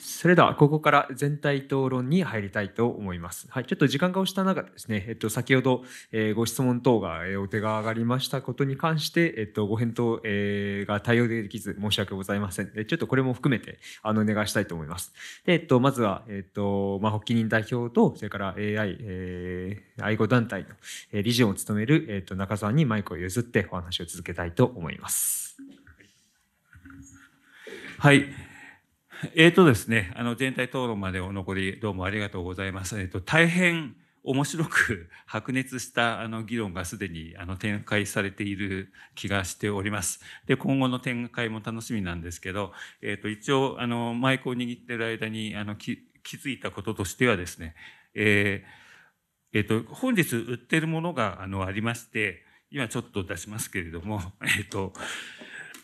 それではここから全体討論に入りたいと思います。はい、ちょっと時間が押した中ですね、えっと、先ほど、えー、ご質問等が、えー、お手が上がりましたことに関して、えっと、ご返答、えー、が対応できず申し訳ございません。ちょっとこれも含めてあのお願いしたいと思います。でえっと、まずは、えっとまあ、発起人代表と、それから AI、えー、愛護団体の理事を務める、えっと、中さんにマイクを譲ってお話を続けたいと思います。はい、えーとですね、あの全体討論までお残りどうもありがとうございます。えーと、大変面白く 白熱したあの議論がすでにあの展開されている気がしております。で今後の展開も楽しみなんですけど、えーと、一応あのマイクを握っている間にあの気づいたこととしてはですね、えーえーと、と本日売ってるものがあのありまして今ちょっと出しますけれども、えっ、ー、と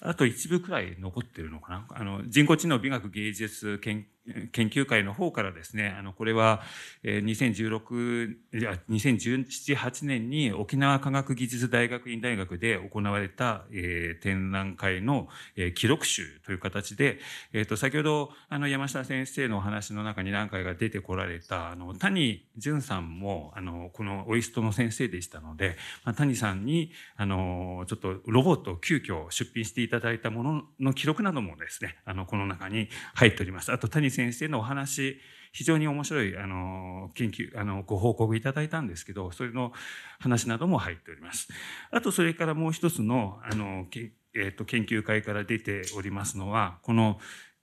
あと一部くらい残ってるのかなあの人工知能美学芸術研究研究会の方からですね、あの、これは、2016、いや、2017、8年に沖縄科学技術大学院大学で行われた、えー、展覧会の、えー、記録集という形で、えっ、ー、と、先ほど、あの、山下先生のお話の中に何回か出てこられた、あの、谷淳さんも、あの、このオイストの先生でしたので、まあ、谷さんに、あの、ちょっとロボットを急遽出品していただいたものの記録などもですね、あの、この中に入っております。あと、谷先生のお話非常に面白いあの研究あのご報告いただいたんですけどそれの話なども入っております。あとそれからもう一つのあの、えーと、研究会から出ておりますのはこの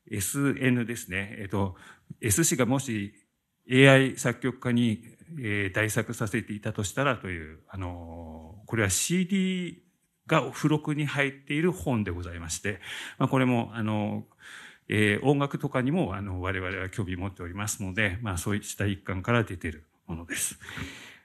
SN ですね、えーと、S 氏がもし AI 作曲家に、え作させていたとしたらというあのこれは CD が付録に入っている本でございまして、まあ、これもあのえー、音楽とかにもあの我々は興味持っておりますので、まあ、そうした一環から出ているものです。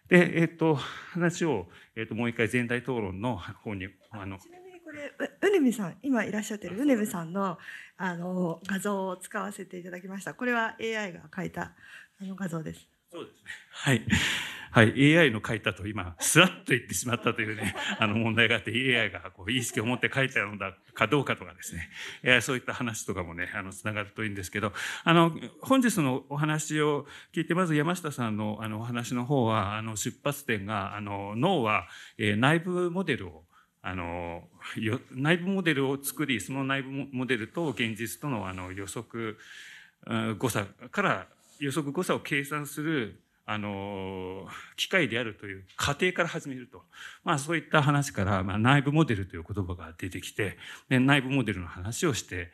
で、えっ、ー、と、話を、えっ、ー、と、もう一回全体討論の方に、あの、これうねみさん今いらっしゃってるうねみさんのあの画像を使わせていただきましたこれは AI が描いたあの画像ですそうですね。はい。はい、AI の書いたと今、すわっと言ってしまったというね、あの問題があって、AI がこう意識を持って書いたのだかどうかとかですね、えそういった話とかもね、あの、つながるといいんですけど、あの、本日のお話を聞いて、まず山下さんのあのお話の方は、あの、出発点が、あの、脳は、え内部モデルをあの内部モデルを作りその内部モデルと現実とのあの予測誤差から予測誤差を計算するあの機械であるという過程から始めると、まあ、そういった話から、まあ、内部モデルという言葉が出てきてで内部モデルの話をして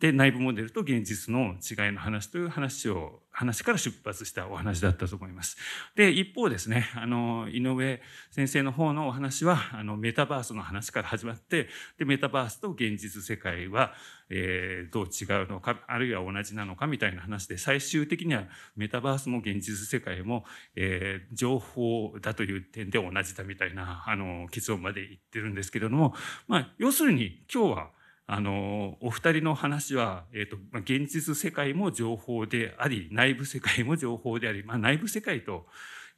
で内部モデルと現実の違いの話という話を話から出発したお話だったと思います。で一方ですねあの井上先生の方のお話はあのメタバースの話から始まってでメタバースと現実世界は、えー、どう違うのかあるいは同じなのかみたいな話で最終的にはメタバースも現実世界も、えー、情報だという点で同じだみたいなあの結論まで言ってるんですけれども、まあ、要するに今日はあの、お二人の話は、えっ、ー、と、ま現実世界も情報であり、内部世界も情報であり、まあ、内部世界と、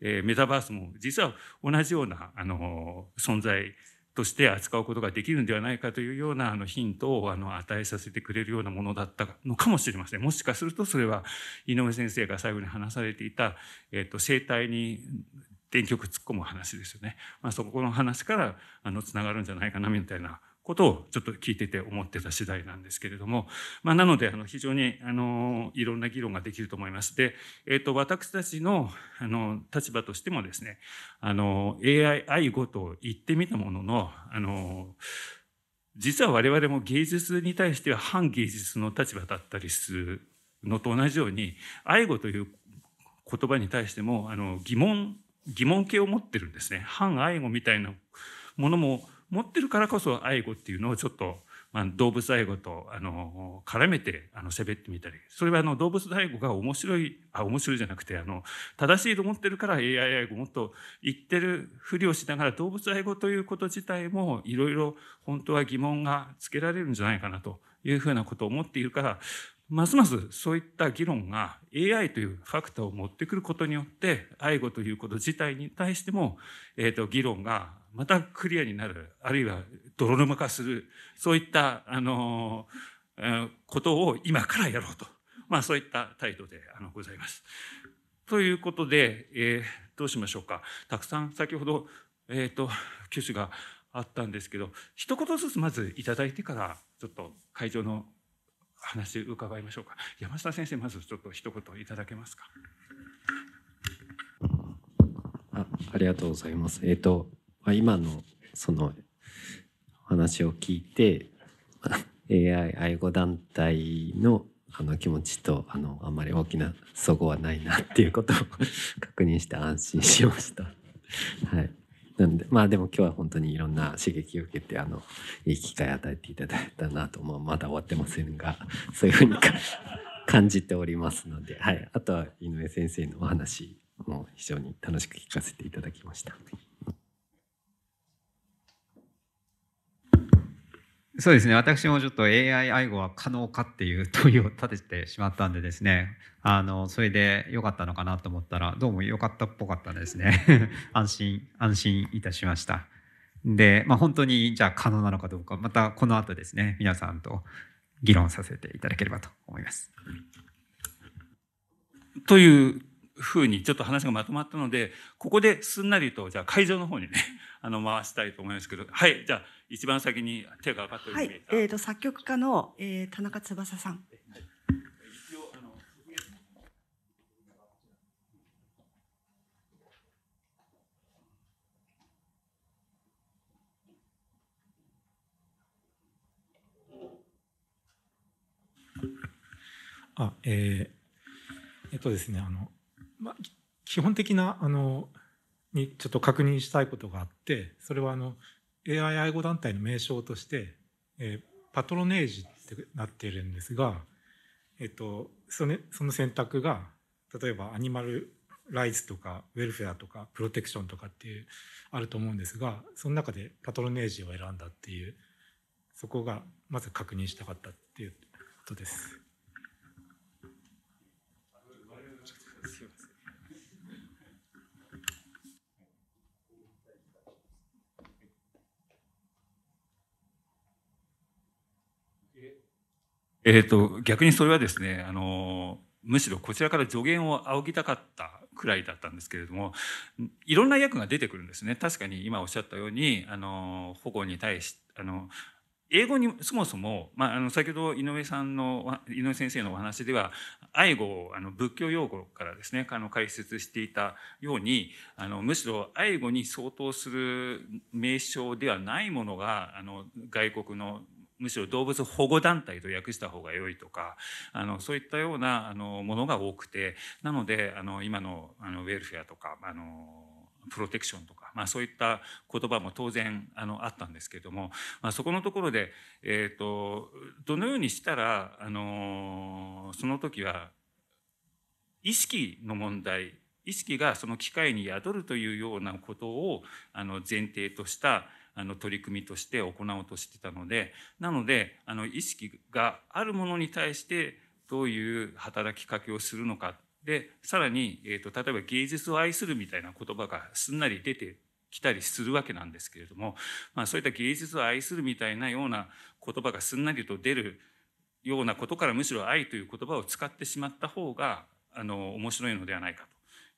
えー、メタバースも実は同じような、あの、存在として扱うことができるんではないかというような、あの、ヒントを、あの、与えさせてくれるようなものだったのかもしれません。もしかすると、それは、井上先生が最後に話されていた、えっ、ー、と、生態に電極突っ込む話ですよね。まあ、そこの話から、あの、つながるんじゃないかな、みたいな。ことをちょっと聞いてて思ってた次第なんですけれども、まあ、なのであの非常にあのいろんな議論ができると思います。で、えー、と私たちのあの立場としてもですねあの AI 愛語と言ってみたもののあの実は我々も芸術に対しては反芸術の立場だったりするのと同じように愛語という言葉に対してもあの疑問疑問形を持ってるんですね。反愛語みたいなものも持ってるからこそ愛護っていうのをちょっと、まあ、動物愛護とあの絡めてあの喋ってみたりそれはあの動物愛護が面白いあ面白いじゃなくてあの正しいと思ってるから AI 愛護もっと言ってるふりをしながら動物愛護ということ自体もいろいろ本当は疑問がつけられるんじゃないかなというふうなことを思っているからますますそういった議論が AI というファクターを持ってくることによって愛護ということ自体に対しても、えー、と議論がまたクリアになる、あるいは泥沼化する、そういった、あの、ことを今からやろうと。まあそういった態度であのございます。ということで、えー、どうしましょうか。たくさん先ほど、えっ、ー、と、挙手があったんですけど、一言ずつまず頂いてから、ちょっと会場の話伺いましょうか。山下先生、まずちょっと一言いただけますか。あありがとうございます。えっ、ー、と、まあ、今のその話を聞いて AI 愛護団体のあの気持ちとあのあんまり大きなそごはないなっていうことを 確認して安心しました。はい、なんでまあでも今日は本当にいろんな刺激を受けてあのいい機会与えていただいたなと、まあ、まだ終わってませんが そういうふうに感じておりますので、はい、あとは井上先生のお話も非常に楽しく聞かせていただきました。そうですね私もちょっと AI 愛護は可能かっていう問いを立ててしまったんでですねあのそれで良かったのかなと思ったらどうも良かったっぽかったですね 安心安心いたしましたで、まあ、本当にじゃあ可能なのかどうかまたこの後ですね皆さんと議論させていただければと思います。というふうにちょっと話がまとまったので、ここですんなりと、じゃあ会場の方にね、あの、回したいと思いますけど、はい、じゃあ一番先に手が上がっておりまはい、えー、と、作曲家の、えー、田中翼さん。あ、えー、えっとですね、あの、まあ、基本的なあのにちょっと確認したいことがあってそれはあの AI 愛護団体の名称として、えー、パトロネージってなっているんですが、えっと、そのその選択が例えばアニマルライズとかウェルフェアとかプロテクションとかっていうあると思うんですがその中でパトロネージを選んだっていうそこがまず確認したかったっていうことです。えっ、ー、と、逆にそれはですね、あの、むしろこちらから助言を仰ぎたかったくらいだったんですけれども、いろんな役が出てくるんですね。確かに今おっしゃったように、あの、保護に対し、あの、英語にそもそも、まあ、あの先ほど井上さんの井上先生のお話では愛語をあの仏教用語からですねあの解説していたようにあのむしろ愛語に相当する名称ではないものがあの外国のむしろ動物保護団体と訳した方が良いとかあのそういったようなあのものが多くてなのであの今のあのウェルフェアとかあのプロテクションとか、まあ、そういった言葉も当然あのあったんですけれども、まあ、そこのところで、えーと、とどのようにしたら、あのその時は意識の問題意識がその機会に宿るというようなことをあの前提としたあの取り組みとして行おうとしてたのでなのであの意識があるものに対してどういう働きかけをするのかでさらに、えーと、例えば芸術を愛するみたいな言葉がすんなり出てきたりするわけなんですけれども、まあ、そういった芸術を愛するみたいなような言葉がすんなりと出るようなことからむしろ愛という言葉を使ってしまった方があの面白いのではないか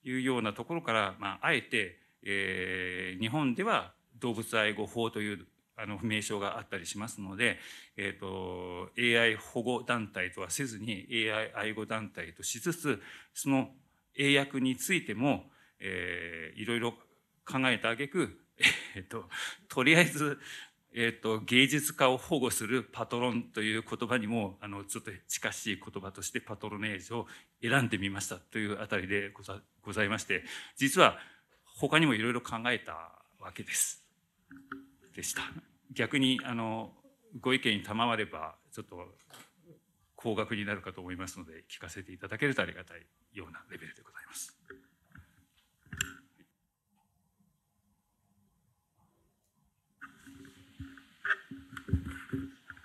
というようなところから、まあ、あえて、えー、日本では動物愛護法というあの名称があったりしますので、えーと、AI 保護団体とはせずに AI 愛護団体としつつその英訳についても、えー、いろいろ考えた挙句、えーと、とりあえず、えーと、芸術家を保護するパトロンという言葉にもあのちょっと近しい言葉としてパトロネージを選んでみましたというあたりでございまして実は他にもいろいろ考えたわけです。でした逆にあのご意見に賜ればちょっと高額になるかと思いますので聞かせていただけるとありがたいようなレベルでございます。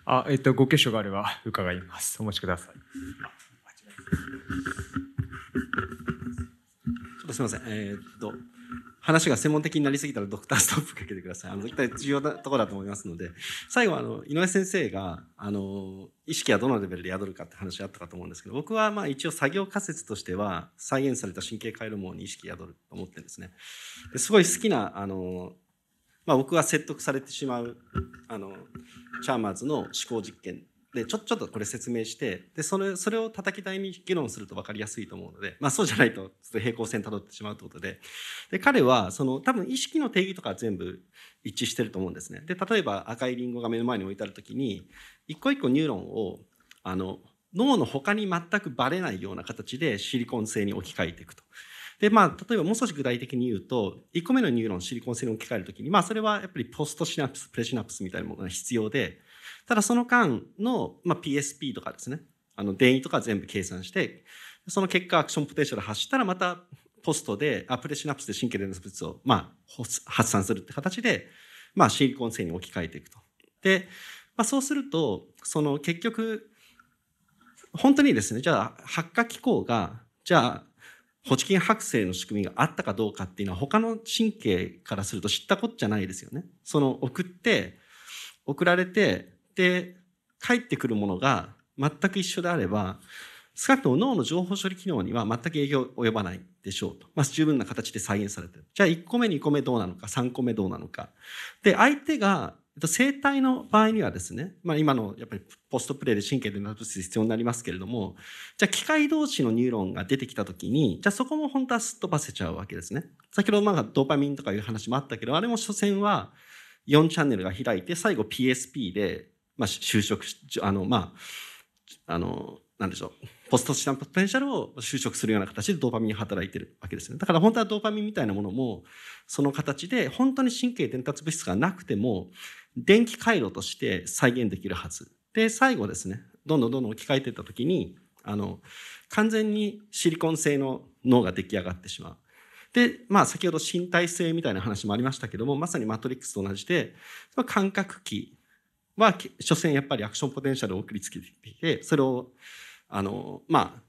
あ、えっと、ご決書があれば伺います。お待ちください。ちょっとすみません。えー、っと。話が専門的になりすぎたらドクターストップかけてください。あの絶対重要なところだと思いますので、最後あの井上先生があの意識はどのレベルで宿るかって話あったかと思うんですけど、僕はまあ一応作業仮説としては再現された神経回路網に意識宿ると思ってるんですね。ですごい好きなあのまあ、僕は説得されてしまうあのチャーマーズの思考実験でちょちょっとこれ説明してでそれそれを叩き台に議論すると分かりやすいと思うので、まあ、そうじゃないとちょっと平行線たどってしまうということでで彼はその多分意識の定義とかは全部一致してると思うんですね。で例えば赤いリンゴが目の前に置いてある時に一個一個ニューロンをあの脳の他に全くバレないような形でシリコン製に置き換えていくと。で、まあ、例えばもう少し具体的に言うと、1個目のニューロンシリコン製に置き換えるときに、まあ、それはやっぱりポストシナプス、プレシナプスみたいなものが必要で、ただその間の、まあ、PSP とかですね、あの、電位とか全部計算して、その結果アクションポテンシャル発したらまたポストで、アプレシナプスで神経伝達物を、まあ、発散するって形で、まあ、シリコン製に置き換えていくと。で、まあ、そうすると、その結局、本当にですね、じゃあ、発火機構が、じゃあ、ホチキン剥製の仕組みがあったかどうかっていうのは他の神経からすると知ったこっちゃないですよね。その送って、送られて、って返ってくるものが全く一緒であれば少なくとも脳の情報処理機能には全く影響を及ばないでしょうと、まあ、十分な形で再現されてるじゃあ1個目2個目どうなのか3個目どうなのかで相手が生体の場合にはですね、まあ、今のやっぱりポストプレイで神経でなくす必要になりますけれどもじゃあ機械同士のニューロンが出てきた時にじゃあそこも本当はすっ飛ばせちゃうわけですね先ほどなんかドーパミンとかいう話もあったけどあれも所詮は4チャンネルが開いて最後 PSP でまあ、就職あのまああのなんでしょうポストシンポテンシャルを就職するような形でドーパミンが働いてるわけですねだから本当はドーパミンみたいなものもその形で本当に神経伝達物質がなくても電気回路として再現できるはずで最後ですねどんどんどんどん置き換えていった時にあの完全にシリコン製の脳が出来上がってしまう。で、まあ先ほど身体性みたいな話もありましたけども、まさにマトリックスと同じで、感覚器は、所詮やっぱりアクションポテンシャルを送りつけていて、それを、あの、まあ、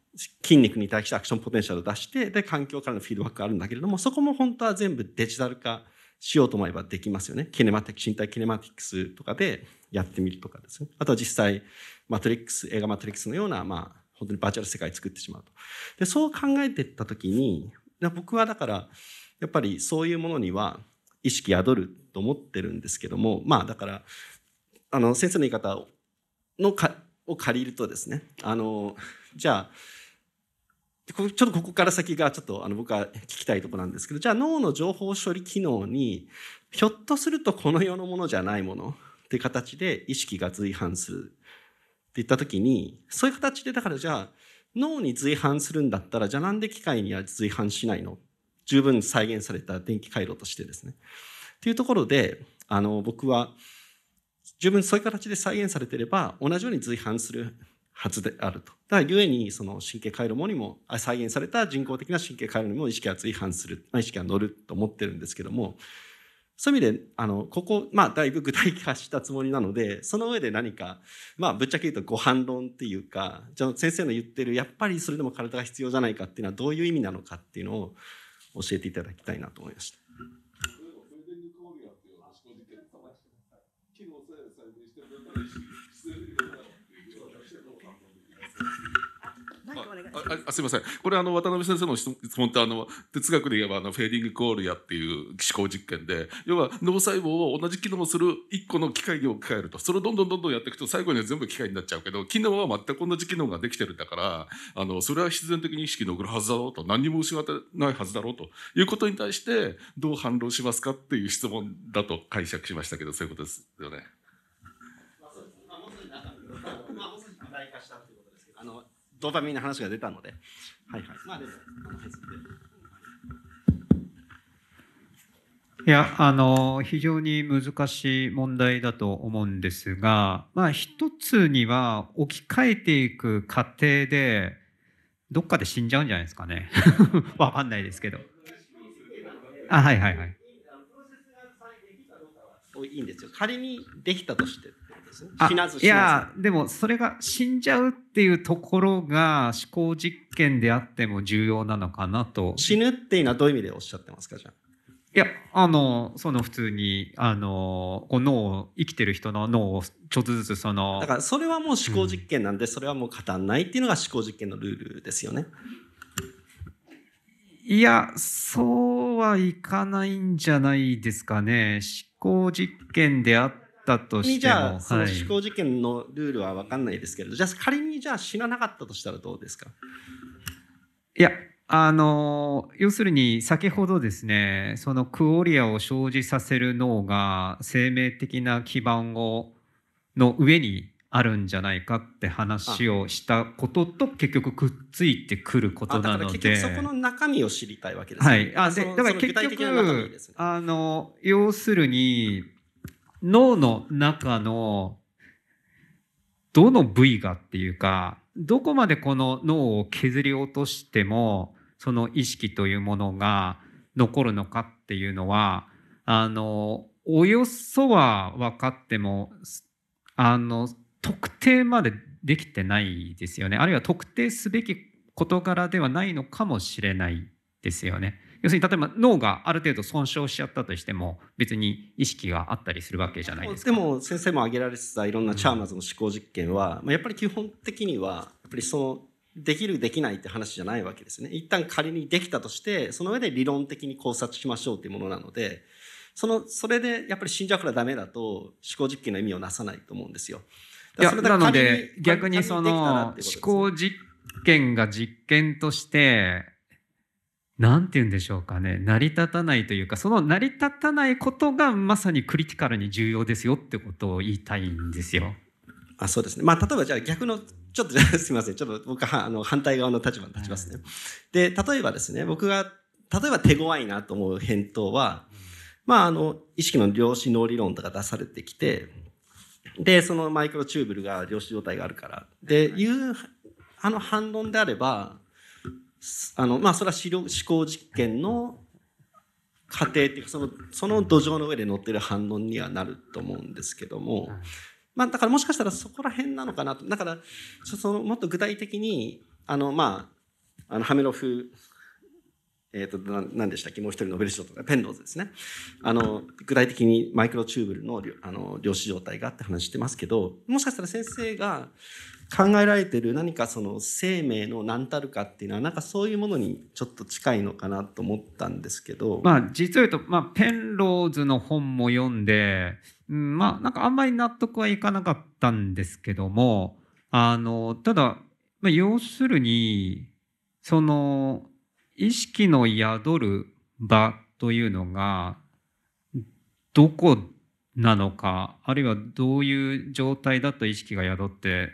筋肉に対してアクションポテンシャルを出して、で、環境からのフィードバックがあるんだけれども、そこも本当は全部デジタル化しようと思えばできますよね。キネマティック、身体キネマティックスとかでやってみるとかですね。あとは実際、マトリックス、映画マトリックスのような、まあ、本当にバーチャル世界作ってしまうと。で、そう考えていったときに、僕はだから、やっぱりそういうものには意識宿ると思ってるんですけども、まあだから、あの先生の言い方のかを借りるとですねあのじゃあちょっとここから先がちょっとあの僕は聞きたいとこなんですけどじゃあ脳の情報処理機能にひょっとするとこの世のものじゃないものっていう形で意識が随伴するっていった時にそういう形でだからじゃあ脳に随伴するんだったらじゃあなんで機械には随伴しないの十分再現された電気回路としてですね。っていうところであの僕は十分そういう形で再現されていれば同じように随伴するはずであると。だから故にその神経回路もにも再現された人工的な神経回路にも意識が随伴する、まあ、意識が乗ると思ってるんですけどもそういう意味であのここ、まあ、だいぶ具体化したつもりなのでその上で何か、まあ、ぶっちゃけ言うとご反論っていうかじゃあ先生の言ってるやっぱりそれでも体が必要じゃないかっていうのはどういう意味なのかっていうのを教えていただきたいなと思いました。あすみませんこれあの渡辺先生の質問ってあの哲学で言えばあのフェーディング・コールヤっていう思考実験で要は脳細胞を同じ機能する1個の機械に置き換えるとそれをどんどんどんどんやっていくと最後には全部機械になっちゃうけど機能は全く同じ機能ができてるんだからあのそれは必然的に意識の送るはずだろうと何にも失ってないはずだろうということに対してどう反論しますかっていう質問だと解釈しましたけどそういうことですよね。ドーパミンの話が出たので。はいはい。まあでも、い、いやあの非常に難しい問題だと思うんですが、まあ、一つには置き換えていく過程でどっかで死んじゃうんじゃないですかね わかんないですけどあはいはいはいいいんですよ仮にできたとしてですね。いやでもそれが死んじゃうっていうところが思考実験であっても重要なのかなと。死ぬっていうのはどういう意味でおっしゃってますかじゃあ。いやあのその普通にあのこう脳を生きてる人の脳をちょっとずつそのだからそれはもう思考実験なんで、うん、それはもう語んないっていうのが思考実験のルールですよね。いやそうはいかないんじゃないですかね思考実験であってったとしても。じゃあ、その思考事件のルールは分かんないですけれど、じゃあ仮にじゃあ死ななかったとしたらどうですかいや、あの要するに先ほどですねそのクオリアを生じさせる脳が生命的な基盤をの上にあるんじゃないかって話をしたことと結局くっついてくることなのでそこの中身を知りたいわけですね。はい、あでだから結局、ね、あの要するに脳の中のどの部位がっていうか、どこまでこの脳を削り落としても、その意識というものが残るのかっていうのは、あの、およそは分かっても、あの、特定までできてないですよね。あるいは特定すべき事柄ではないのかもしれないですよね。要するに例えば脳がある程度損傷しちゃったとしても別に意識があったりするわけじゃないですかでも先生も挙げられてたいろんなチャーマーズの思考実験は、うん、やっぱり基本的にはやっぱりそのできるできないって話じゃないわけですね一旦仮にできたとしてその上で理論的に考察しましょうっていうものなのでそのそれでやっぱり死んじゃうからダメだと思考実験の意味をなさないと思うんですよ。いやなので逆にその思考実験が実験として何て言うんでしょうかね成り立たないというかその成り立たないことがまさにクリティカルに重要ですよってことを言いたいんですよ。あそうですね、まあ、例えばじゃあ逆のちょっとじゃあすみませんちょっと僕はあの反対側の立場に立ちますね。はい、で例えばですね僕が例えば手強いなと思う返答は、まあ、あの意識の量子脳理論とか出されてきてでそのマイクロチューブルが量子状態があるからっていうあの反論であればあのまあそれは思考実験の過程っていうかそのその土壌の上で乗ってる反論にはなると思うんですけども、まあ、だからもしかしたらそこら辺なのかなとだからそのもっと具体的にあのまああのハメロフえーと、な何でしたっけもう一人ノベル賞とかペンローズですねあの具体的にマイクロチューブルのあの量子状態がって話してますけどもしかしたら先生が考えられてる何かその生命の何たるかっていうのはなんかそういうものにちょっと近いのかなと思ったんですけどまあ実を言うと、まあ、ペンローズの本も読んで、うん、まあなんかあんまり納得はいかなかったんですけどもあのただ、まあ、要するにその意識の宿る場というのがどこなのかあるいはどういう状態だと意識が宿って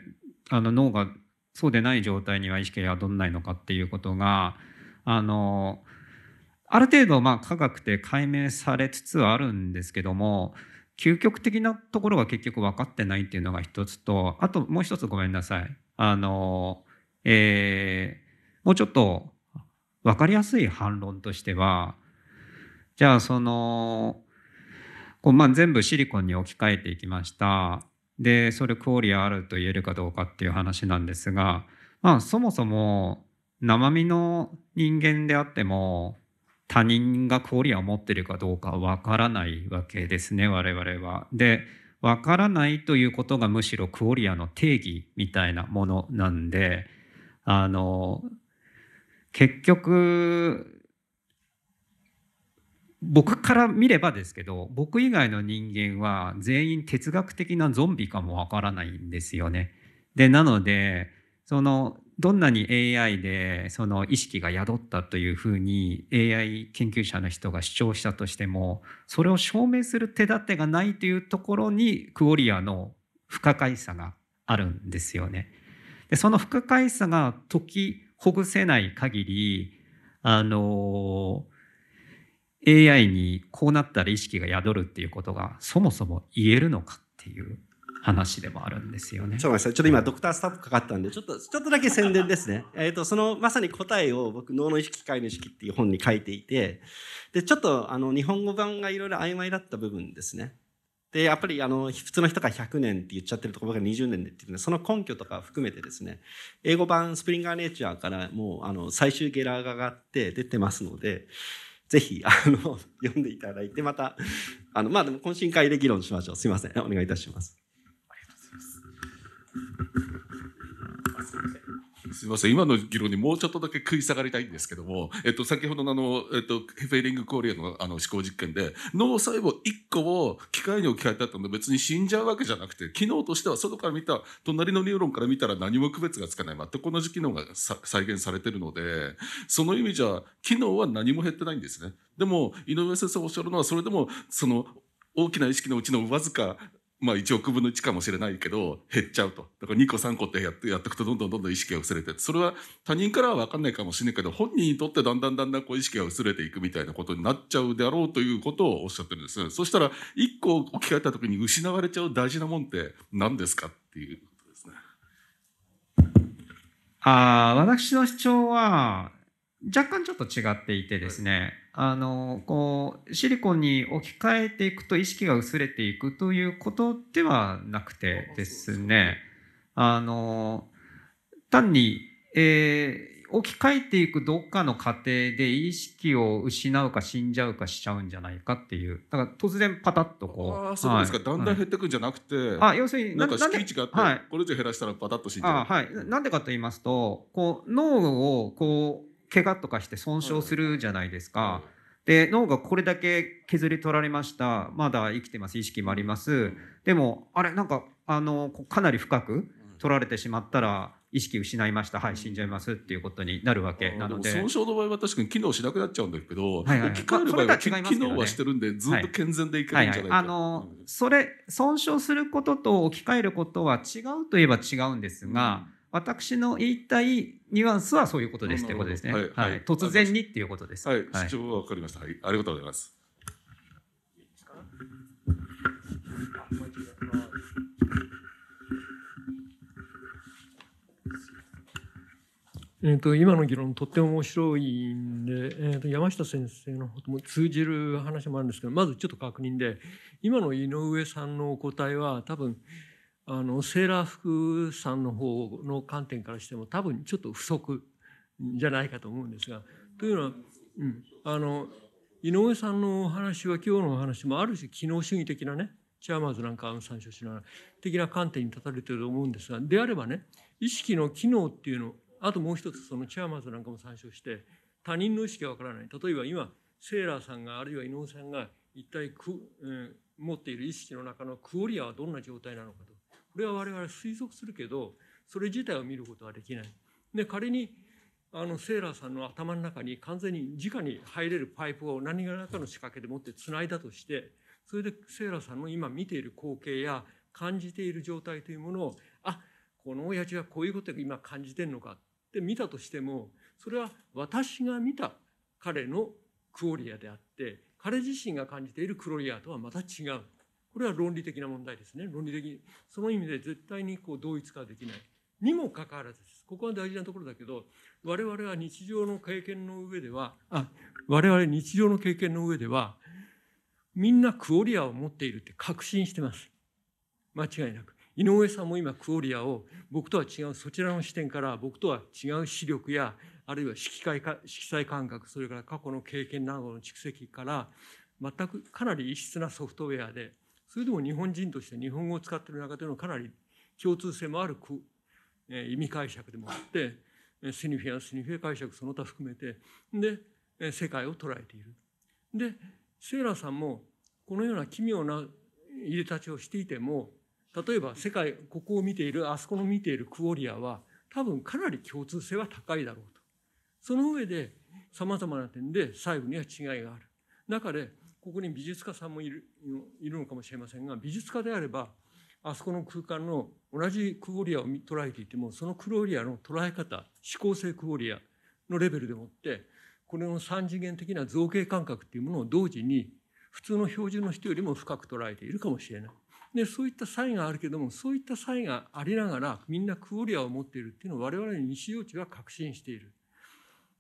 あの脳がそうでない状態には意識がどんないのかっていうことがあのある程度まあ科学で解明されつつあるんですけども究極的なところが結局分かってないっていうのが一つとあともう一つごめんなさいあの、えー、もうちょっと分かりやすい反論としてはじゃあそのこう、まあ、全部シリコンに置き換えていきましたでそれクオリアあると言えるかどうかっていう話なんですが、まあ、そもそも生身の人間であっても他人がクオリアを持ってるかどうかわからないわけですね我々は。でわからないということがむしろクオリアの定義みたいなものなんであの結局僕から見ればですけど僕以外の人間は全員哲学的なゾンビかもわからないんですよね。でなのでそのどんなに AI でその意識が宿ったというふうに AI 研究者の人が主張したとしてもそれを証明する手立てがないというところにクオリアの不可解さがあるんですよね。でその不可解さが解きほぐせない限りあのー AI にこうなったら意識が宿るっていうことがそもそも言えるのかっていう話でもあるんですよね。ちょっと今、ドクタースタッフかかったんで、ちょっと、ちょっとだけ宣伝ですね。えっ、と、そのまさに答えを僕、脳の意識、機械の意識っていう本に書いていて、で、ちょっと、あの、日本語版がいろいろ曖昧だった部分ですね。で、やっぱり、あの、普通の人が100年って言っちゃってるところが20年でっていうのその根拠とか含めてですね、英語版スプリンガーネイチャーからもう、あの、最終ゲラーが上がって出てますので、ぜひ、あの、読んでいただいて、また、あの、まあ、でも懇親会で議論しましょう。すいません。お願いいたします。ありがとうございます。すみません、今の議論にもうちょっとだけ食い下がりたいんですけども、えっと、先ほどのあの、えっと、ヘフェリング・コーリアのあの思考実験で、脳細胞1個を機械に置き換えてあったので、別に死んじゃうわけじゃなくて、機能としては外から見た、隣のニューロンから見たら何も区別がつかない、全く同じ機能が再現されてるので、その意味じゃ、機能は何も減ってないんですね。でも、井上先生おっしゃるのは、それでも、その、大きな意識のうちのわずかまあ1億分の1かもしれないけど、減っちゃうと。だから2個3個ってやって、やっていくとどんどんどんどん意識が薄れてそれは他人からはわかんないかもしれないけど、本人にとってだんだんだんだんこう意識が薄れていくみたいなことになっちゃうであろうということをおっしゃってるんです。そしたら、1個置き換えた時に失われちゃう大事なもんって何ですかっていうことですね。ああ、私の主張は、若干ちょっと違っていてですね、あのこうシリコンに置き換えていくと意識が薄れていくということではなくてですねあの単に、えー、置き換えていくどっかの過程で意識を失うか死んじゃうかしちゃうんじゃないかっていうだから突然パタッとこうあそうですか、はい、だんだん減ってくんじゃなくて、はい、あ要するになんか支給があって、はい、これ以上減らしたらパタッと死んじゃうあ、はい、なんでかと言いますとこう脳をこう怪我とかして損傷するじゃないですか。で脳がこれだけ削り取られましたまだ生きてます意識もありますでもあれなんかあのかなり深く取られてしまったら意識失いましたはい死んじゃいますっていうことになるわけなので損傷の場合は確かに機能しなくなっちゃうんだけど、はいは場合は、ね、機能はしてるんでずっと健全でいけるんじゃないか、はいあのそれ損傷することと置き換えることは違うといえば違うんですが、私の言いたいニュアンスはそういうことですということですね。はい、はいはい、突然にっていうことです。はい、主張はわかりました。はい、ありがとうございます。えーと、今の議論とっても面白いんで、えーと山下先生のことも通じる話もあるんですけどまずちょっと確認で今の井上さんのお答えは多分あのセーラー服さんの方の観点からしても多分ちょっと不足じゃないかと思うんですがというのは、うん、あの井上さんのお話は今日のお話もある種機能主義的なねチャーマーズなんかの参照しながら的な観点に立たれてると思うんですがであればね意識の機能っていうのあともう一つそのチャーマーズなんかも参照して他人の意識はわからない例えば今セーラーさんがあるいは井上さんが一体く、うん、持っている意識の中のクオリアはどんな状態なのかとこれは我々推測するけどそれ自体を見ることはできない。で仮にあのセーラーさんの頭の中に完全に直に入れるパイプを何らかの仕掛けでもってつないだとしてそれでセーラーさんの今見ている光景や感じている状態というものをあこの親父はこういうことを今感じてるのかって見たとしてもそれは私が見た彼のクオリアであって彼自身が感じているクロリアとはまた違うこれは論理的な問題ですね。論理的に。その意味で絶対にこう同一化できない。にもかかわらずです。ここは大事なところだけど、我々は日常の経験の上では、あ、我々日常の経験の上では、みんなクオリアを持っているって確信してます。間違いなく。井上さんも今クオリアを僕とは違うそちらの視点から僕とは違う視力やあるいは色彩か色彩感覚それから過去の経験などの蓄積から全くかなり異質なソフトウェアでそれでも日本人として日本語を使っている中でのかなり共通性もある句、えー、意味解釈でもあって、シニフィア、シニフィア解釈その他含めて、で、えー、世界を捉えている。で、セーラーさんもこのような奇妙な入れ立ちをしていても、例えば世界、ここを見ている、あそこの見ているクオリアは、多分かなり共通性は高いだろうと。その上で、様々な点で細部には違いがある。中で、ここに美術家さんもいるいるのかもしれませんが美術家であればあそこの空間の同じクオリアを捉えていてもそのクオリアの捉え方思考性クオリアのレベルでもってこれの3次元的な造形感覚っていうものを同時に普通の標準の人よりも深く捉えているかもしれない。でそういった差異があるけどもそういった差異がありながらみんなクオリアを持っているっていうのを我々の西洋地は確信している。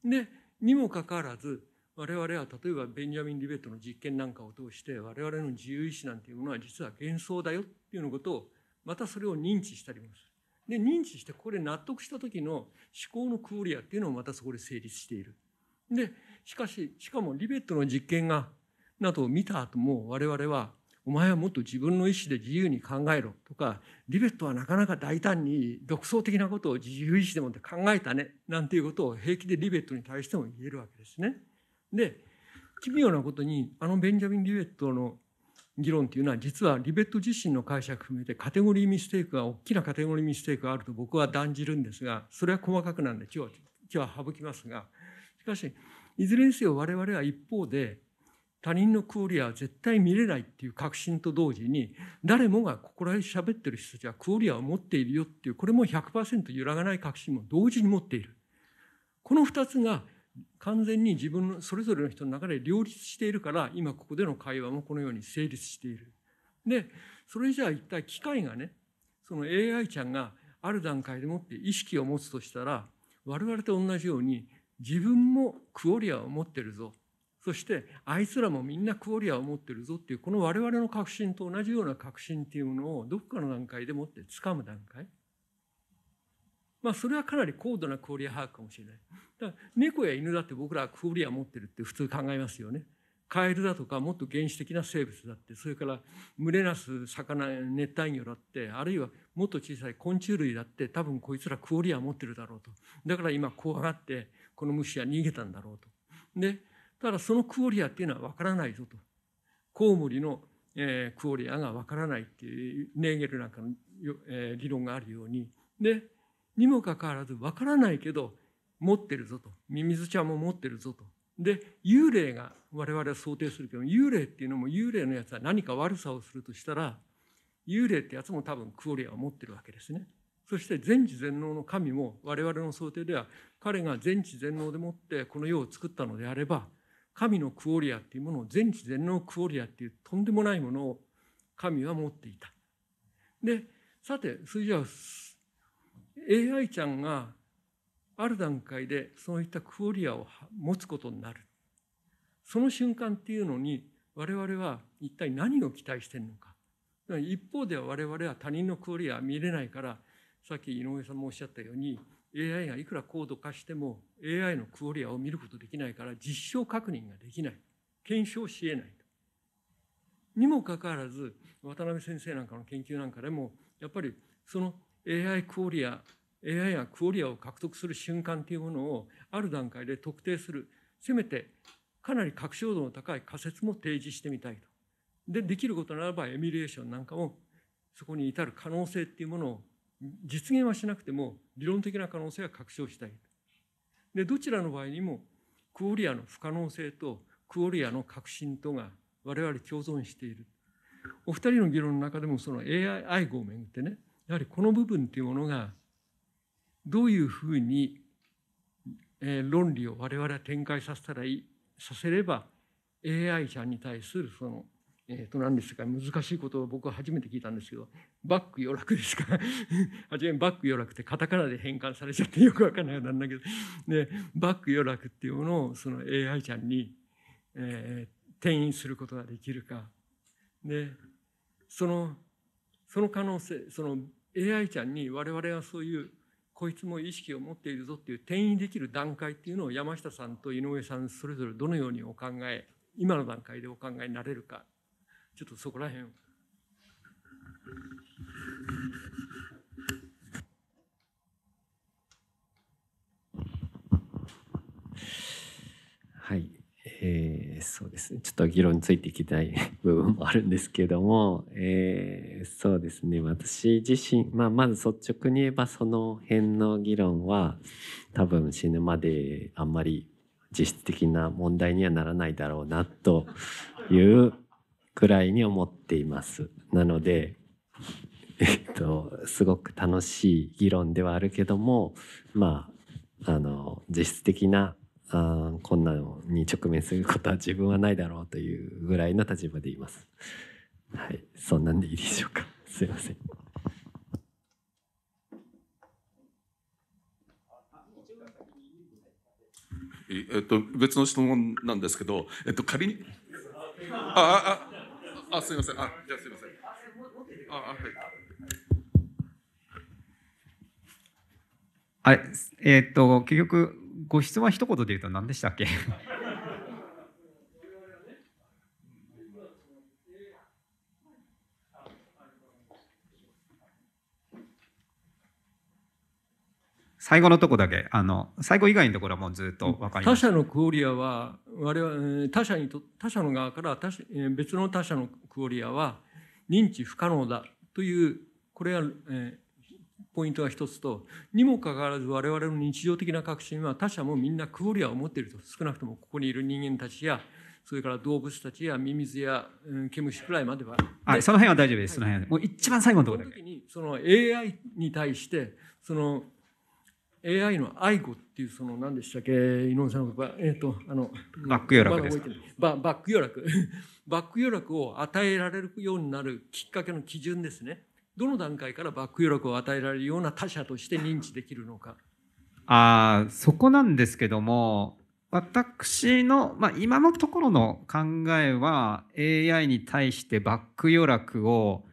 でにもかかわらず我々は例えばベンジャミン・リベットの実験なんかを通して我々の自由意志なんていうものは実は幻想だよっていうのことをまたそれを認知したりもする。で、認知してここで納得した時の思考のクオリアっていうのをまたそこで成立している。で、しかし、しかもリベットの実験が、などを見た後も我々はお前はもっと自分の意思で自由に考えろとか、リベットはなかなか大胆に独創的なことを自由意志でもって考えたね、なんていうことを平気でリベットに対しても言えるわけですね。で奇妙なことにあのベンジャミン・リベットの議論というのは実はリベット自身の解釈含めてカテゴリーミステイクが大きなカテゴリーミステイクがあると僕は断じるんですがそれは細かくなんで今日は今日は省きますがしかしいずれにせよ我々は一方で他人のクオリアは絶対見れないっていう確信と同時に誰もがここら辺ん喋ってる人たちはクオリアを持っているよっていうこれも100%揺らがない確信も同時に持っているこの2つが完全に自分のそれぞれの人の中で両立しているから今ここでの会話もこのように成立している。でそれじゃあ一体機械がねその AI ちゃんがある段階でもって意識を持つとしたら我々と同じように自分もクオリアを持ってるぞそしてあいつらもみんなクオリアを持ってるぞっていうこの我々の確信と同じような確信っていうものをどこかの段階でもって掴む段階。まあ、それはかなり高度なクオリア把握かもしれない。だから猫や犬だって僕らはクオリア持ってるって普通考えますよね。カエルだとかもっと原始的な生物だってそれから群れなす魚熱帯魚だってあるいはもっと小さい昆虫類だって多分こいつらクオリア持ってるだろうとだから今怖がってこの虫は逃げたんだろうと。でただそのクオリアっていうのは分からないぞと。コウモリの、えクオリアが分からないっていうネーゲルなんかの、え理論があるようにでにもかかわらずわからないけど持ってるぞとミミズちゃんも持ってるぞとで幽霊が我々は想定するけど幽霊っていうのも幽霊のやつは何か悪さをするとしたら幽霊ってやつも多分クオリアを持ってるわけですね。そして全知全能の神も我々の想定では彼が全知全能でもってこの世を作ったのであれば神のクオリアっていうものを全知全能クオリアっていうとんでもないものを神は持っていた。でさてそれじゃあ AI ちゃんがある段階でそういったクオリアを持つことになるその瞬間っていうのに我々は一体何を期待してるのか一方では我々は他人のクオリアは見れないからさっき井上さんもおっしゃったように AI がいくら高度化しても AI のクオリアを見ることできないから実証確認ができない検証しえないにもかかわらず渡辺先生なんかの研究なんかでもやっぱりその AI クオリア、AI やクオリアを獲得する瞬間というものをある段階で特定する。せめてかなり確証度の高い仮説も提示してみたいと。で、できることならばエミュレーションなんかもそこに至る可能性っていうものを実現はしなくても理論的な可能性は確証したい。で、どちらの場合にもクオリアの不可能性とクオリアの革新とが我々共存している。お二人の議論の中でもその AI 合合をめぐってね、やはりこの部分というものがどういうふうに論理を我々は展開させたらいいさせれば AI ちゃんに対するそのえー、と何ですか難しいことを僕は初めて聞いたんですけどバック余楽ですか初 めバック余楽ってカタカナで変換されちゃってよくわかんないようなんだけど、ね、バック余楽っていうものをその AI ちゃんに、えー、転移することができるかでそのその可能性その AI ちゃんに我々はそういうこいつも意識を持っているぞっていう転移できる段階っていうのを山下さんと井上さんそれぞれどのようにお考え今の段階でお考えになれるかちょっとそこら辺はいえー、そうですねちょっと議論についていきたい 部分もあるんですけども、えー、そうですね私自身、まあ、まず率直に言えばその辺の議論は多分死ぬまであんまり実質的な問題にはならないだろうなというくらいに思っています。なので えっと、すごく楽しい議論ではあるけどもまああの実質的なあなのに直面することは自分はないだろうというぐらいの立場でいます。はい、そんなんでいいでしょうか。すいません。えっと、別の質問なんですけど、えっと、仮に。あ、あ、あ、あ、すみません。あ、じゃ、すみません。あ、はい。あえー、っと、結局、ご質問一言で言うと何でしたっけ最後のとこだけあの最後以外のところはもうずっと分かります他者のクオリアは我々他者にと他者の側から他別の他者のクオリアは認知不可能だというこれは、えー、ポイントが一つとにもかかわらず我々の日常的な革新は他者もみんなクオリアを持っていると少なくともここにいる人間たちやそれから動物たちやミミズや、うん、毛虫くらいまでははいその辺は大丈夫です、その辺もう一番最後のところだけその時にその AI に対してその AI の愛護っていうその何でしたっけ井上さんの言葉えっ、ー、とあのバック予約ですか、バック予約。バック予約を与えられるようになるきっかけの基準ですねどの段階からバック余力を与えられるような他者として認知できるのか。あそこなんですけども私の、まあ、今のところの考えは AI に対してバック余力を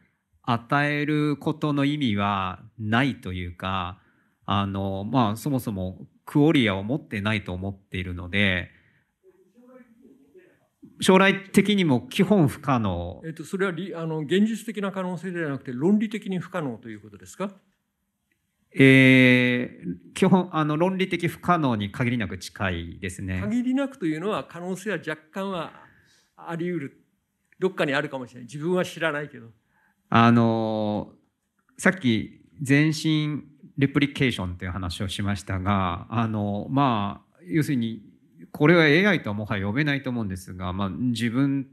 与えることの意味はないというかあの、まあ、そもそもクオリアを持ってないと思っているので将来的にも基本不可能。えっと、それはあの現実的な可能性ではなくて論理的に不可能ということですかえー、基本あの論理的不可能に限りなく近いですね。限りなくというのは可能性は若干はあり得るどっかにあるかもしれない自分は知らないけど。あのさっき全身レプリケーションという話をしましたがあのまあ要するにこれは AI とはもはや読めないと思うんですが、まあ、自分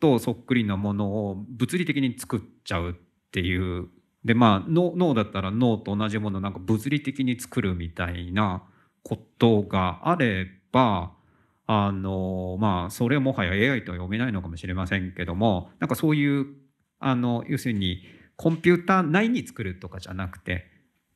とそっくりなものを物理的に作っちゃうっていうでまあ脳だったら脳と同じものをなんか物理的に作るみたいなことがあればあのまあそれはもはや AI とは読めないのかもしれませんけどもなんかそういうあの要するにコンピューター内に作るとかじゃなくて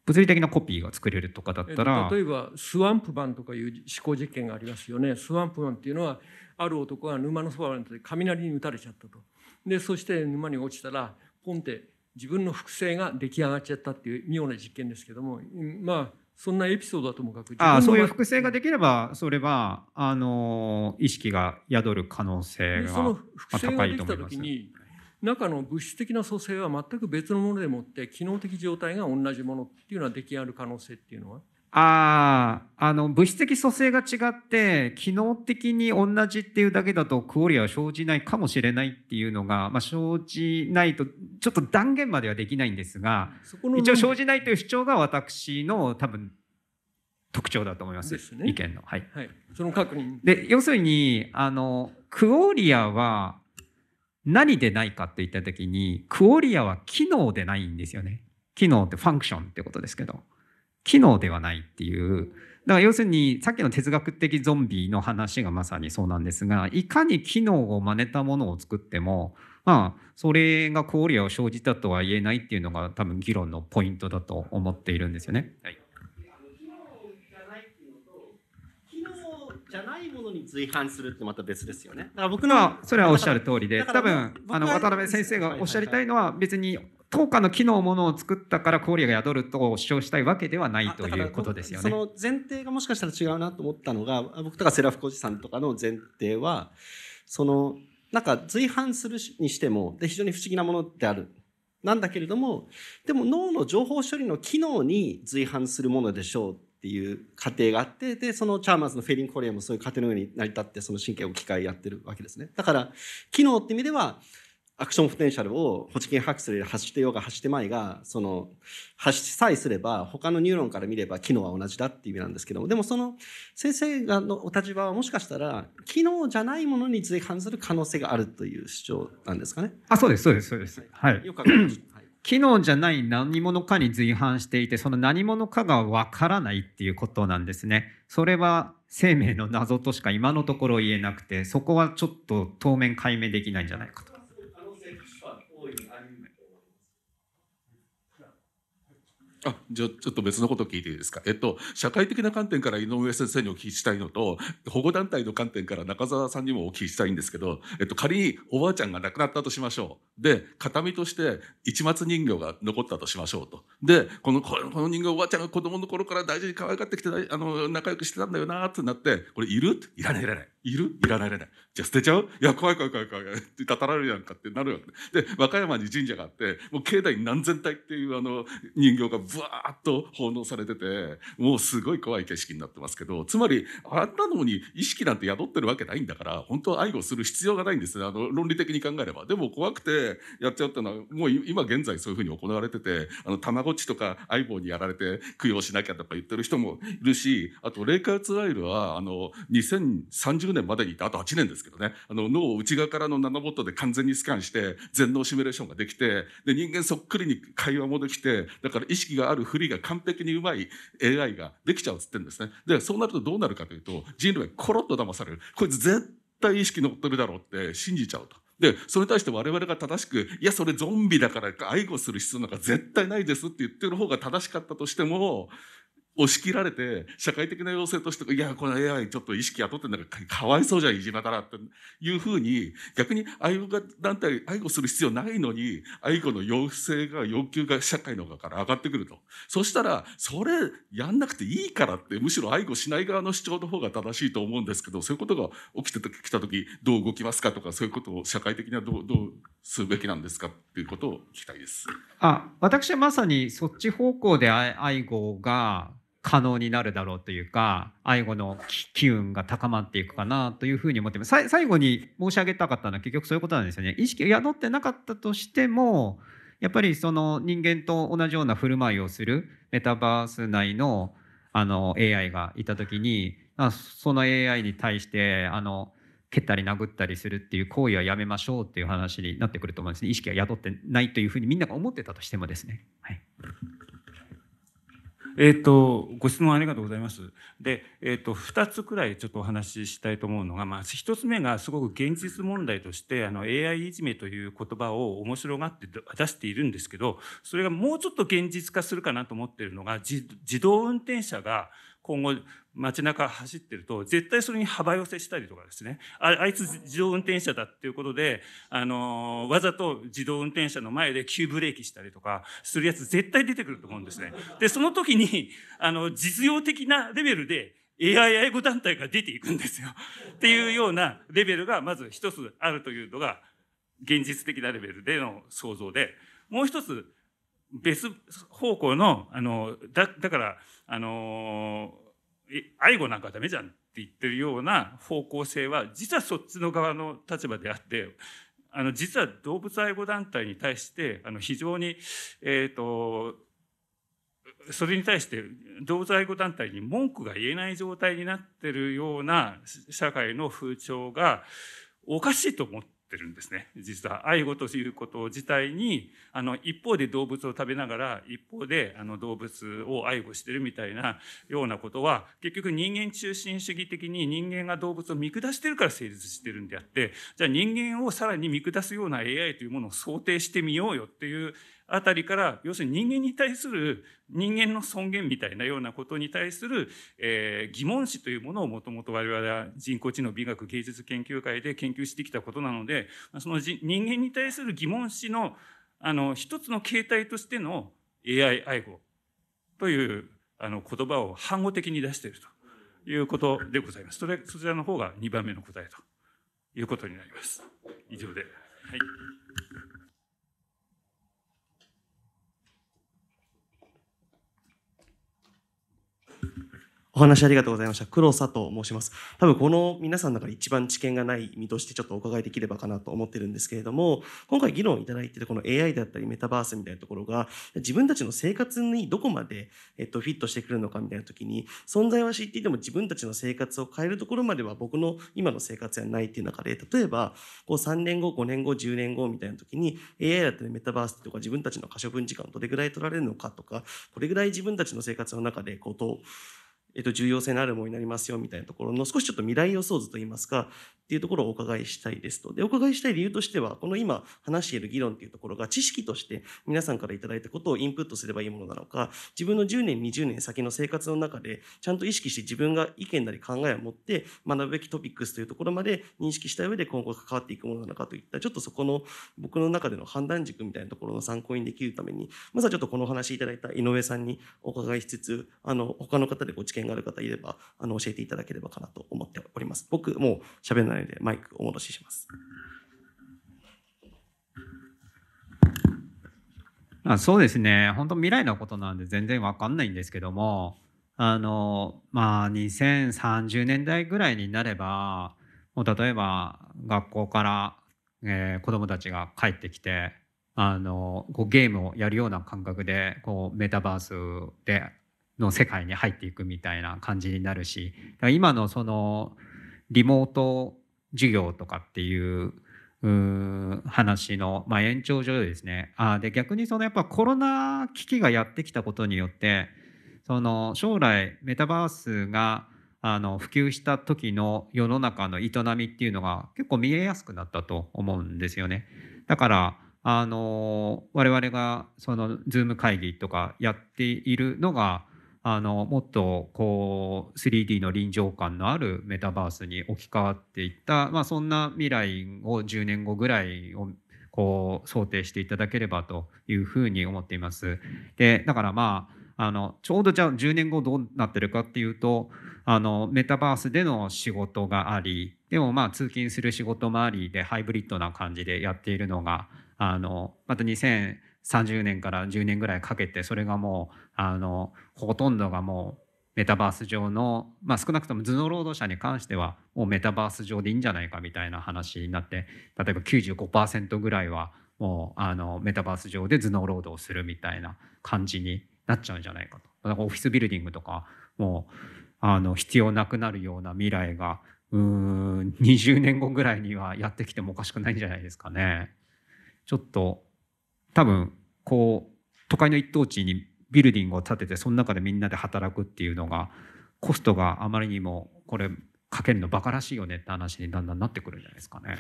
物理的なコピーが作れるとかだったら例えばスワンプマンとかいう思考実験がありますよねスワンプマンっていうのはある男が沼のそばなんて雷に打たれちゃったとでそして沼に落ちたらポンって自分の複製が出来上がっちゃったっていう妙な実験ですけどもまあそんなエピソードだともかくあそういう複製ができればそれはあの意識が宿る可能性が高いと思います、ね、その複製ができた時に、中の物質的な組成は全く別のものでもって機能的状態が同じものっていうのは出来上がる可能性っていうのはああの物質的組成が違って機能的に同じっていうだけだとクオリは生じないかもしれないっていうのが、まあ、生じないとちょっと断言まではできないんですが一応生じないという主張が私の多分特徴だと思います、ね、意見の、はい、はい、その確認で要するにあのクオリアは何でないかって言った時に、クオリアは機能でないんですよね。機能ってファンクションってことですけど、機能ではないっていう。だから要するにさっきの哲学的ゾンビの話がまさにそうなんですが、いかに機能を真似たものを作っても、まあ、それがクオリアを生じたとは言えないっていうのが多分議論のポイントだと思っているんですよね。はいじゃないものに随伴するってまた別ですよね。だから僕のそれはおっしゃる通りで、多分あの渡辺先生がおっしゃりたいのは別に当家の機能ものを作ったから氷が宿ると主張したいわけではないということですよね。その前提がもしかしたら違うなと思ったのが、僕とかセラフコジさんとかの前提は、そのなんか随伴するにしてもで非常に不思議なものである。なんだけれども、でも脳の情報処理の機能に随伴するものでしょうっていう過程があってでそのチャーマーズのフェリン・コリアもそういう過程のように成り立ってその神経を機械やってるわけですねだから機能って意味ではアクションポテンシャルをホチキン・ハクスレで走ってようが走ってまいがその走さえすれば他のニューロンから見れば機能は同じだっていう意味なんですけどもでもその先生がのお立場はもしかしたら機能じゃないものに随伴する可能性があるという主張なんですかねあそうですそうですそうです、はい、よく機能じゃない何者かに随伴していてその何者かがわからないっていうことなんですね。それは生命の謎としか今のところ言えなくてそこはちょっと当面解明できないんじゃないかと。あじゃあちょっと別のこと聞いていいですか、えっと、社会的な観点から井上先生にお聞きしたいのと保護団体の観点から中澤さんにもお聞きしたいんですけど、えっと、仮におばあちゃんが亡くなったとしましょうで形見として市松人形が残ったとしましょうとでこのこの人形おばあちゃんが子供の頃から大事に可愛がってきてあの仲良くしてたんだよなってなってこれいるいらないいらないいるいらないいらないじゃあ捨てちゃういや怖い怖い怖い怖いってたたられるやんかってなるわけで和歌山に神社があってもう境内に何千体っていうあの人形がブワーと奉納されててもうすごい怖い景色になってますけどつまりあんなのに意識なんて宿ってるわけないんだから本当は愛護する必要がないんですねあの論理的に考えれば。でも怖くてやっちゃったのはもう今現在そういうふうに行われててあのたまごっちとか相棒にやられて供養しなきゃとか言ってる人もいるしあと霊界ツアイルはあの2030年までにてあと8年ですけどねあの脳を内側からのナノボットで完全にスキャンして全脳シミュレーションができてで人間そっくりに会話もできてだから意識ががあるふりが完璧にうまい AI ができちゃうっつってんですね。で、そうなるとどうなるかというと、人類はコロッと騙される。こいつ絶対意識乗ってるだろうって信じちゃうと。で、それに対して我々が正しく、いや、それゾンビだから愛護する必要なんか絶対ないですって言ってる方が正しかったとしても、押し切られて、社会的な要請として、いや、この AI ちょっと意識雇ってんだからかわいそうじゃん、いじめたら、っていうふうに、逆に愛護団体、愛護する必要ないのに、愛護の要請が、要求が社会の側から上がってくると。そしたら、それやんなくていいからって、むしろ愛護しない側の主張の方が正しいと思うんですけど、そういうことが起きてきた時、どう動きますかとか、そういうことを社会的にはどう、どうするべきなんですかっていうことを聞きたいです。あ、私はまさにそっち方向で愛護が、可能になるだろうというか愛護の機運が高まっていくかなというふうに思ってます最後に申し上げたかったのは結局そういうことなんですよね意識が宿ってなかったとしてもやっぱりその人間と同じような振る舞いをするメタバース内のあの AI がいた時にその AI に対してあの蹴ったり殴ったりするっていう行為はやめましょうっていう話になってくると思うんですね意識が宿ってないというふうにみんなが思ってたとしてもですね。はいえっ、ー、と、ご質問ありがとうございます。で、えっ、ー、と、二つくらいちょっとお話ししたいと思うのが、まあ、一つ目がすごく現実問題として、あの、AI いじめという言葉を面白がって出しているんですけど、それがもうちょっと現実化するかなと思っているのが、自動運転車が今後、街中走ってると、絶対それに幅寄せしたりとかですね。ああいつ自動運転車だっていうことで、あのー、わざと自動運転車の前で急ブレーキしたりとかするやつ絶対出てくると思うんですね。で、その時に、あの、実用的なレベルで、AI 愛護団体が出ていくんですよ。っていうようなレベルがまず一つあるというのが、現実的なレベルでの想像で、もう一つ、別方向の、あの、だ、だから、あのー愛護なんかダメじゃんって言ってるような方向性は実はそっちの側の立場であってあの実は動物愛護団体に対してあの非常に、えーと、とそれに対して動物愛護団体に文句が言えない状態になってるような社会の風潮がおかしいと思ってってるんですね実は愛護ということ自体にあの一方で動物を食べながら一方であの動物を愛護してるみたいなようなことは結局人間中心主義的に人間が動物を見下してるから成立してるんであってじゃあ人間をさらに見下すような AI というものを想定してみようよっていうあたりから要するに人間に対する人間の尊厳みたいなようなことに対する、えー、疑問視というものをもともと我々は人工知能美学芸術研究会で研究してきたことなのでその人間に対する疑問視のあの一つの形態としての AI 愛護というあの言葉を反語的に出しているということでございます。それそちらの方が2番目の答えということになります。以上で。はいお話ありがとうございました。黒佐と申します。多分この皆さんの中で一番知見がない身としてちょっとお伺いできればかなと思ってるんですけれども、今回議論いただいてるこの AI だったりメタバースみたいなところが、自分たちの生活にどこまで、えっと、フィットしてくるのかみたいな時に、存在は知っていても自分たちの生活を変えるところまでは僕の今の生活はないっていう中で、例えば、こう3年後、5年後、10年後みたいな時に、AI だったりメタバースとか自分たちの可処分時間どれぐらい取られるのかとか、これぐらい自分たちの生活の中で、こう、と、えっと、重要性のあるものになりますよみたいなところの少しちょっと未来予想図といいますかっていうところをお伺いしたいですとでお伺いしたい理由としてはこの今話している議論っていうところが知識として皆さんから頂いたことをインプットすればいいものなのか自分の10年20年先の生活の中でちゃんと意識して自分が意見なり考えを持って学ぶべきトピックスというところまで認識した上で今後関わっていくものなのかといったちょっとそこの僕の中での判断軸みたいなところの参考にできるためにまずはちょっとこのお話いただいた井上さんにお伺いしつつあの他の方でご知見見がある方いれば、あの、教えていただければかなと思っております。僕、もう喋らないでマイクお戻しします。あそうですね。本当未来のことなんで全然わかんないんですけども、あの、まあ、2030年代ぐらいになれば、もう例えば学校から、えー、子供たちが帰ってきてあのこうゲームをやるような感覚でこうメタバースでの世界に入っていくみたいな感じになるし今のそのリモート授業とかっていう話の、まあ、延長上でですねあで逆にそのやっぱコロナ危機がやってきたことによってその将来メタバースがあの普及した時の世の中の営みっていうのが結構見えやすくなったと思うんですよね。だからあの我々がその Zoom 会議とかやっているのがあのもっとこう 3D の臨場感のあるメタバースに置き換わっていった、まあ、そんな未来を10年後ぐらいをこう想定していただければというふうに思っています。でだからまああのちょうどじゃあ10年後どうなってるかっていうとあのメタバースでの仕事がありでもまあ通勤する仕事もありでハイブリッドな感じでやっているのがあのまた2030年から10年ぐらいかけてそれがもうあのほとんどがもうメタバース上の、まあ、少なくとも頭脳労働者に関してはもうメタバース上でいいんじゃないかみたいな話になって例えば95%ぐらいはもうあのメタバース上で頭脳労働をするみたいな感じになっちゃうんじゃないかと。だからオフィスビルディングとかもうあの必要なくなるような未来がうん20年後ぐらいにはやってきてもおかしくないんじゃないですかね。ちょっと多分こう都会の一等地にビルディングを建ててその中でみんなで働くっていうのがコストがあまりにもこれかけるのバカらしいよねって話にだんだんなってくるんじゃないですかね。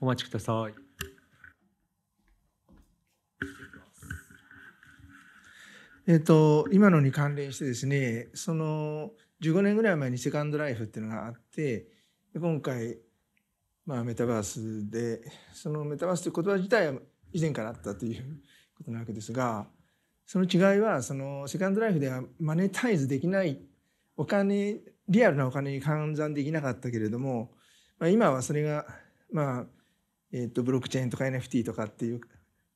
お待ちください。えっ、と、今のに関連してですねその15年ぐらい前にセカンドライフっていうのがあって今回まあ、メタバースでそのメタバースという言葉自体は以前からあったということなわけですがその違いはそのセカンドライフではマネタイズできないお金リアルなお金に換算できなかったけれども、まあ、今はそれが、まあえー、とブロックチェーンとか NFT とかっていう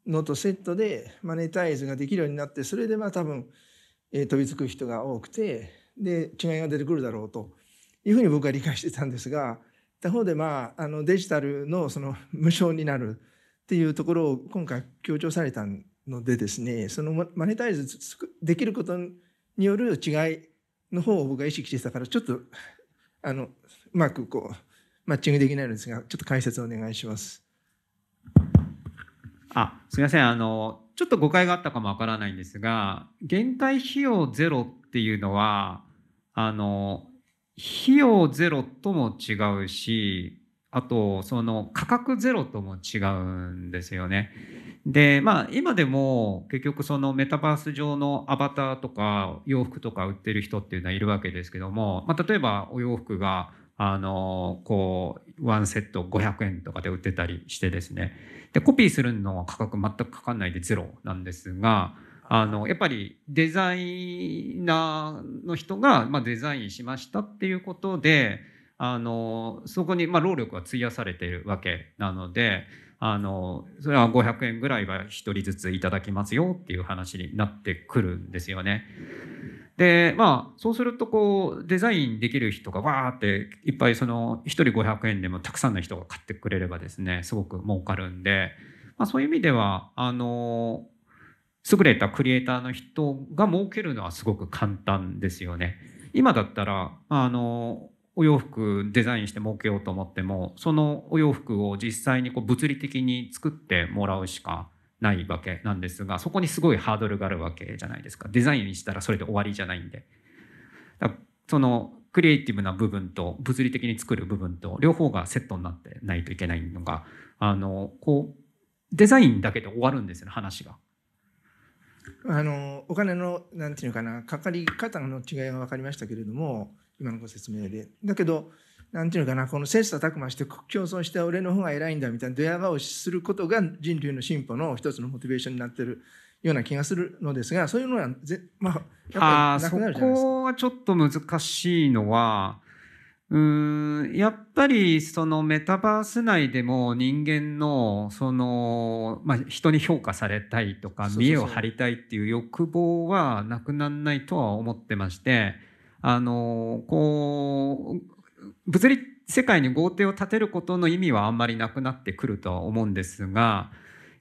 のとセットでマネタイズができるようになってそれでまあ多分、えー、飛びつく人が多くてで違いが出てくるだろうというふうに僕は理解してたんですが。他方で、まあ、あのデジタルのその無償になるっていうところを今回強調されたのでですねそのマネタイズできることによる違いの方を僕は意識してたからちょっとあのうまくこうマッチングできないんですがちょっと解説お願いします。あすみませんあのちょっと誤解があったかもわからないんですが減退費用ゼロっていうのはあの費用ゼロとも違うし、あと、その価格ゼロとも違うんですよね。で、まあ今でも結局そのメタバース上のアバターとか洋服とか売ってる人っていうのはいるわけですけども、まあ例えばお洋服があの、こう、ワンセット500円とかで売ってたりしてですね。で、コピーするのは価格全くかかんないでゼロなんですが、あのやっぱりデザイナーの人が、まデザインしましたっていうことであのそこに、ま労力は費やされているわけなのであのそれは500円ぐらいは1人ずついただきますよっていう話になってくるんですよね。でまあそうするとこうデザインできる人がわーっていっぱいその1人500円でもたくさんの人が買ってくれればですねすごく儲かるんで、まあ、そういう意味ではあの優れたクリエイターの人が儲けるのはすごく簡単ですよね。今だったらあのお洋服デザインして儲けようと思ってもそのお洋服を実際にこう物理的に作ってもらうしかないわけなんですがそこにすごいハードルがあるわけじゃないですかデザインしたらそれで終わりじゃないんでだそのクリエイティブな部分と物理的に作る部分と両方がセットになってないといけないのがあのこうデザインだけで終わるんですよね話が。あのお金のなんていうかなかかり方の違いが分かりましたけれども今のご説明でだけどなんていうのかなこの切磋琢磨して競争して俺の方が偉いんだみたいなドヤ顔をすることが人類の進歩の一つのモチベーションになってるような気がするのですがそういうのはぜ、まあ、やっぱりなくなるじゃないですか。そこはちょっと難しいのはうーんやっぱりそのメタバース内でも人間のその、まあ、人に評価されたいとか見栄を張りたいっていう欲望はなくならないとは思ってましてあのこう物理世界に豪邸を建てることの意味はあんまりなくなってくるとは思うんですが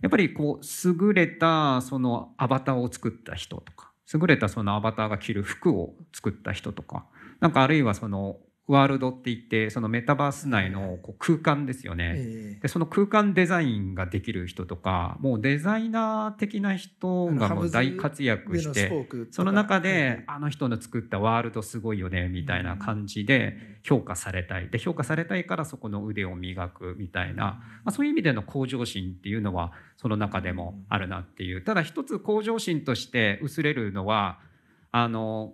やっぱりこう優れたそのアバターを作った人とか優れたそのアバターが着る服を作った人とかなんかあるいはそのワールドって言ってそのメタバース内のこう空間ですよね、えー、でその空間デザインができる人とかもうデザイナー的な人がもう大活躍してその中であの人の作ったワールドすごいよねみたいな感じで評価されたいで評価されたいからそこの腕を磨くみたいな、まあ、そういう意味での向上心っていうのはその中でもあるなっていうただ一つ向上心として薄れるのはあの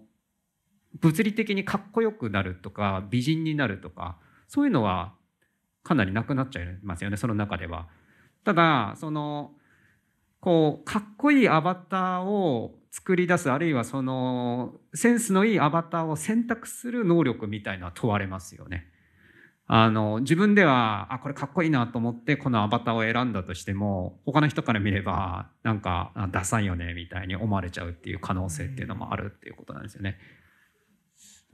物理的にかっこよくなるとか美人になるとかそういうのはかなりなくなっちゃいますよねその中では。ただそのこうかっこいいアバターを作り出すあるいはそのセンスのいいアバターを選択する能力みたいな問われますよね。あの自分ではあこれかっこいいなと思ってこのアバターを選んだとしても他の人から見ればなんかダサいよねみたいに思われちゃうっていう可能性っていうのもあるっていうことなんですよね。うん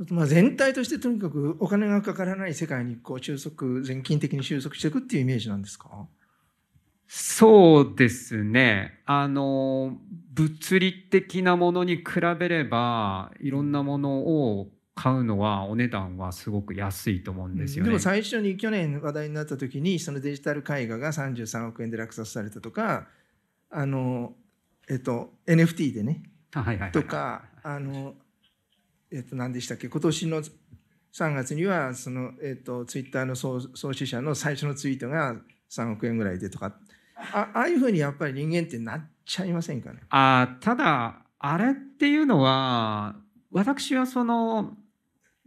まあ全体としてとにかくお金がかからない世界にこう収束、全近的に収束していくっていうイメージなんですかそうですね。あの、物理的なものに比べれば、いろんなものを買うのはお値段はすごく安いと思うんですよ、ね、でも最初に去年話題になった時にそのデジタル絵画が33億円で落札されたとかあのえっと NFT でね、はいはい、とかあのえっと、何でしたっけ今年の3月にはその、えっと、ツイッターの創創始者の最初のツイートが3億円ぐらいでとかあああいうふうにやっぱり人間ってなっちゃいませんかねあただあれっていうのは私はその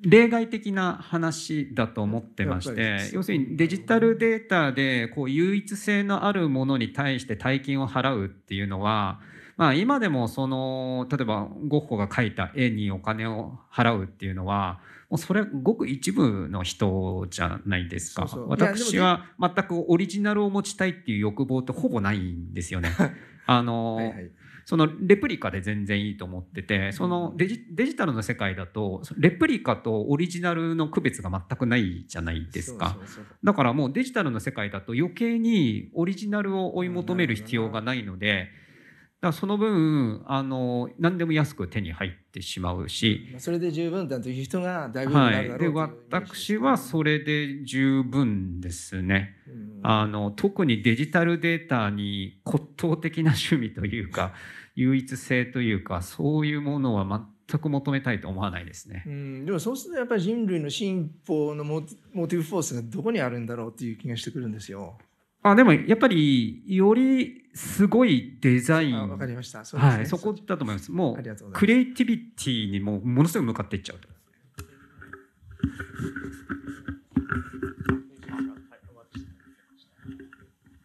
例外的な話だと思ってまして要するにデジタルデータでこう唯一性のあるものに対して大金を払うっていうのは、まあ、今でもその例えばゴッホが描いた絵にお金を払うっていうのはもうそれごく一部の人じゃないですか私は全くオリジナルを持ちたいっていう欲望ってほぼないんですよね。あのはい、そのレプリカで全然いいと思っててそのデジデジタルの世界だとレプリカとオリジナルの区別が全くないじゃないですかだからもうデジタルの世界だと余計にオリジナルを追い求める必要がないので。だからその分あの何でも安く手に入ってしまうしそれで十分だという人がだいぶいるだろう、はい、で私はそれで十分ですね、あの特にデジタルデータに骨董的な趣味というか唯一性というかそういうものは全く求めたいと思わないですね、うん、でもそうするとやっぱり人類の進歩のモティブフォースがどこにあるんだろうっていう気がしてくるんですよ。あでもやっぱりよりすごいデザインわかりましたそうですね、はい、そこだと思いますもうクリエイティビティにもものすごい向かっていっちゃう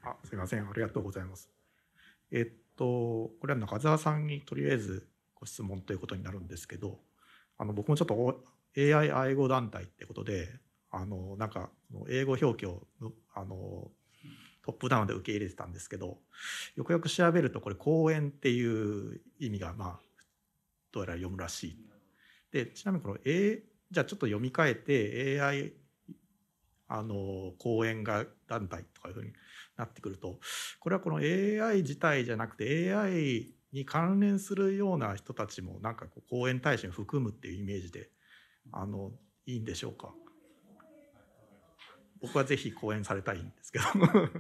あすいませんありがとうございますえっとこれは中澤さんにとりあえずご質問ということになるんですけどあの僕もちょっと AI 愛語団体ってことであのなんか英語表記をあのトップダウンで受け入れてたんですけどよくよく調べるとこれ公園っていう意味がまあどうやら読むらしい。でちなみにこの、A、じゃあちょっと読み替えて AI あの講演が団体とかいうふうになってくるとこれはこの AI 自体じゃなくて AI に関連するような人たちもなんかこう講演大使に含むっていうイメージであのいいんでしょうか僕はぜひ講演されたいんですけど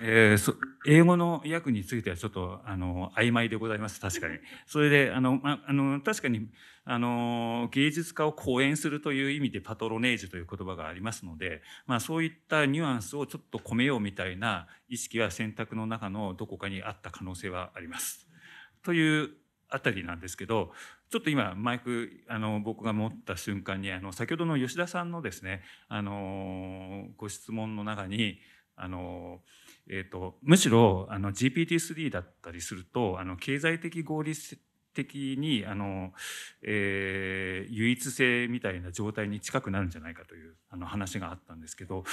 えー、そ英語の訳についてはちょっとあの曖昧でございます確かに。それであの、ま、あの確かにあの芸術家を講演するという意味でパトロネージュという言葉がありますので、まあ、そういったニュアンスをちょっと込めようみたいな意識は選択の中のどこかにあった可能性はあります。というあたりなんですけどちょっと今マイクあの僕が持った瞬間にあの先ほどの吉田さんのですねあのご質問の中にあのえーと、むしろあの GPT-3 だったりするとあの経済的合理的にあの、えー、唯一性みたいな状態に近くなるんじゃないかというあの話があったんですけど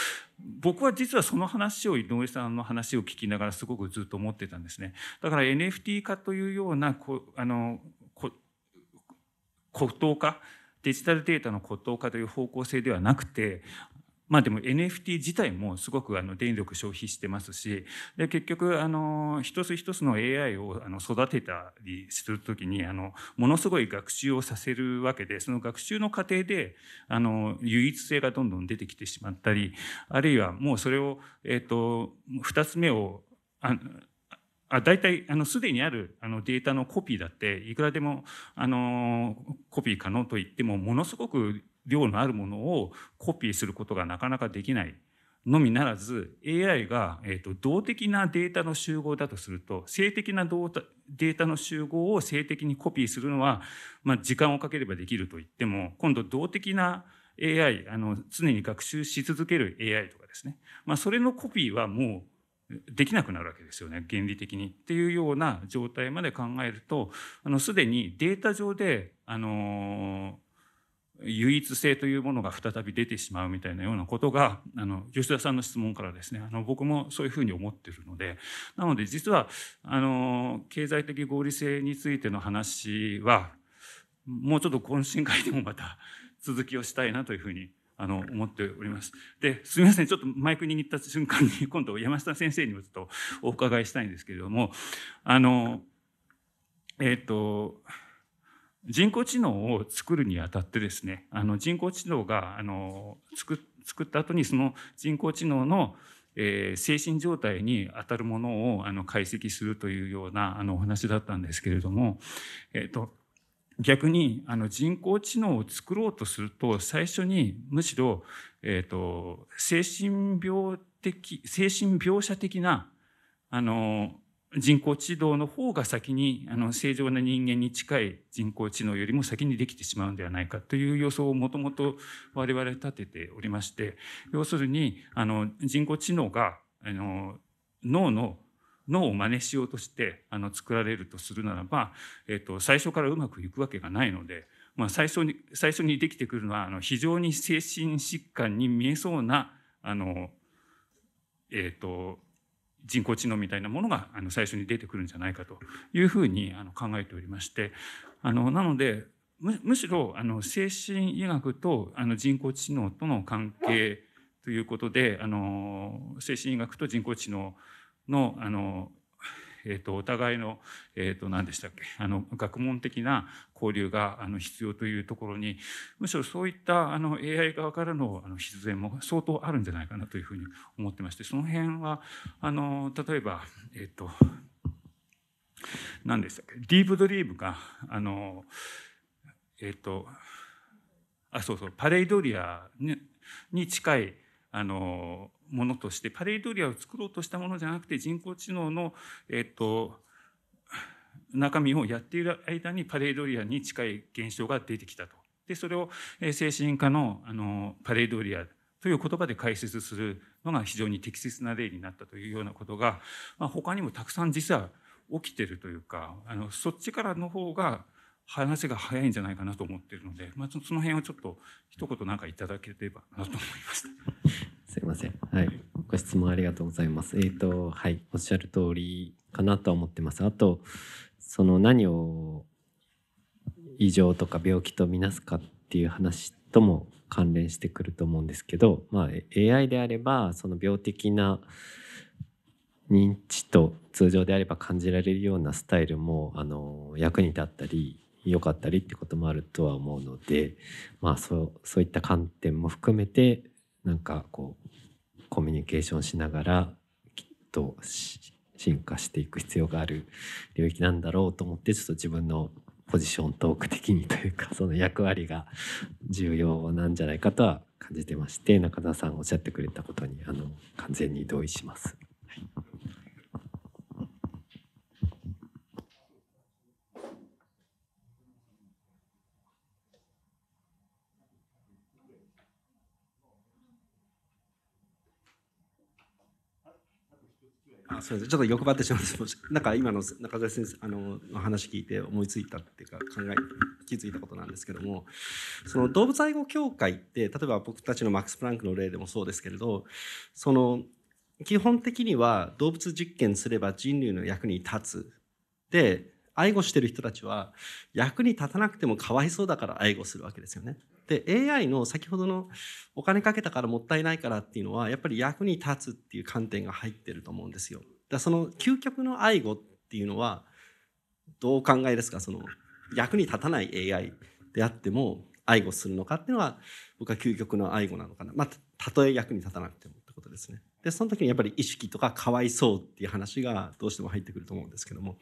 僕は実はその話を井上さんの話を聞きながらすごくずっと思ってたんですねだから NFT 化というようなこあの孤島化デジタルデータの孤島化という方向性ではなくてまあでも NFT 自体もすごくあの電力消費してますしで結局あの一つ一つの AI をあの育てたりする時にあのものすごい学習をさせるわけでその学習の過程であの唯一性がどんどん出てきてしまったりあるいはもうそれをえっと2つ目をああ大体、あの、すでにある、あの、データのコピーだって、いくらでも、あの、コピー可能といっても、ものすごく量のあるものをコピーすることがなかなかできないのみならず、AI が、えっ、と、動的なデータの集合だとすると、性的なデータの集合を性的にコピーするのは、まあ、時間をかければできると言っても、今度、動的な AI、あの、常に学習し続ける AI とかですね。まあ、それのコピーはもう、できなくなるわけですよね原理的にっていうような状態まで考えるとあのすでにデータ上であの唯一性というものが再び出てしまうみたいなようなことがあの吉田さんの質問からですねあの僕もそういうふうに思ってるのでなので実はあの経済的合理性についての話はもうちょっと懇親会でもまた続きをしたいなというふうにあの、思っております。で、すみません。ちょっとマイク握った瞬間に、今度山下先生にもちょっとお伺いしたいんですけれども、あの、えっ、ー、と、人工知能を作るにあたってですね、あの人工知能が、あの、作、作った後にその人工知能の、えー、精神状態にあたるものをあの解析するというようなあのお話だったんですけれども、えっ、ー、と、逆にあの人工知能を作ろうとすると最初にむしろ、えーと、精神病的精神描写的なあの人工知能の方が先にあの正常な人間に近い人工知能よりも先にできてしまうんではないかという予想をもともと我々立てておりまして要するにあの人工知能があの脳の脳を真似しようとしてあの作られるとするならば、えっと、最初からうまくいくわけがないので、まあ、最初に最初にできてくるのはあの非常に精神疾患に見えそうなあの、えっと、人工知能みたいなものがあの最初に出てくるんじゃないかというふうにあの考えておりましてあのなのでむむしろあの精神医学とあの人工知能との関係ということであの精神医学と人工知能の、あの、えーと、お互いの、えーと、何でしたっけあの学問的な交流があの必要というところにむしろそういったあの AI 側からのあの必然も相当あるんじゃないかなというふうに思ってましてその辺はあの例えば、えっ、ー、と何でしたっけディープドリームがあのえっ、ー、とあそうそうパレイドリアに近いあのものとしてパレードリアを作ろうとしたものじゃなくて人工知能の、えっと、中身をやっている間にパレードリアに近い現象が出てきたと。でそれを精神科のあのパレードリアという言葉で解説するのが非常に適切な例になったというようなことが、まあ、他にもたくさん実は起きてるというかあのそっちからの方が話が早いんじゃないかなと思ってるので、まあ、その辺をちょっと一言何かいただければなと思いました。すいません。はい。ご質問ありがとうございます。えっ、ー、と、はい。おっしゃる通りかなと思ってます。あと、その何を異常とか病気とみなすかっていう話とも関連してくると思うんですけど、まあ、AI であれば、その病的な認知と通常であれば感じられるようなスタイルも、あの、役に立ったり、良かったりってこともあるとは思うので、まあ、そうそういった観点も含めてなんかこうコミュニケーションしながらきっと進化していく必要がある領域なんだろうと思ってちょっと自分のポジショントーク的にというか その役割が重要なんじゃないかとは感じてまして中田さんおっしゃってくれたことにあの完全に同意します。はいあそうですちょっと欲張ってしまいましたなんか今の中澤先生あの話聞いて思いついたっていうか考え気づいたことなんですけどもその動物愛護協会って例えば僕たちのマックス・プランクの例でもそうですけれどその基本的には動物実験すれば人類の役に立つで愛護してる人たちは役に立たなくてもかわいそうだから愛護するわけですよね。で AI の先ほどのお金かけたからもったいないからっていうのはやっぱり役に立つっていう観点が入ってると思うんですよ。だその究極の愛護っていうのはどうお考えですかその役に立たない AI であっても愛護するのかっていうのは僕は究極の愛護なのかなまあたとえ役に立たなくてもってことですね。でその時にやっぱり意識とかかわいそうっていう話がどうしても入ってくると思うんですけども。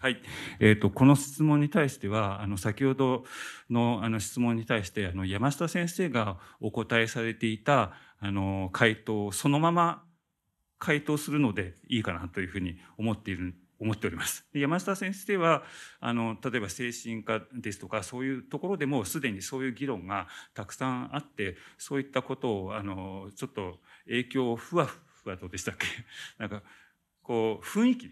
はい。えっ、ー、と、この質問に対しては、あの、先ほどのあの質問に対して、あの、山下先生がお答えされていた、あの、回答、そのまま回答するのでいいかなというふうに思っている、思っております。で山下先生は、あの、例えば精神科ですとか、そういうところでもすでにそういう議論がたくさんあって、そういったことを、あの、ちょっと影響をふわふわとでしたっけ なんか、こう、雰囲気、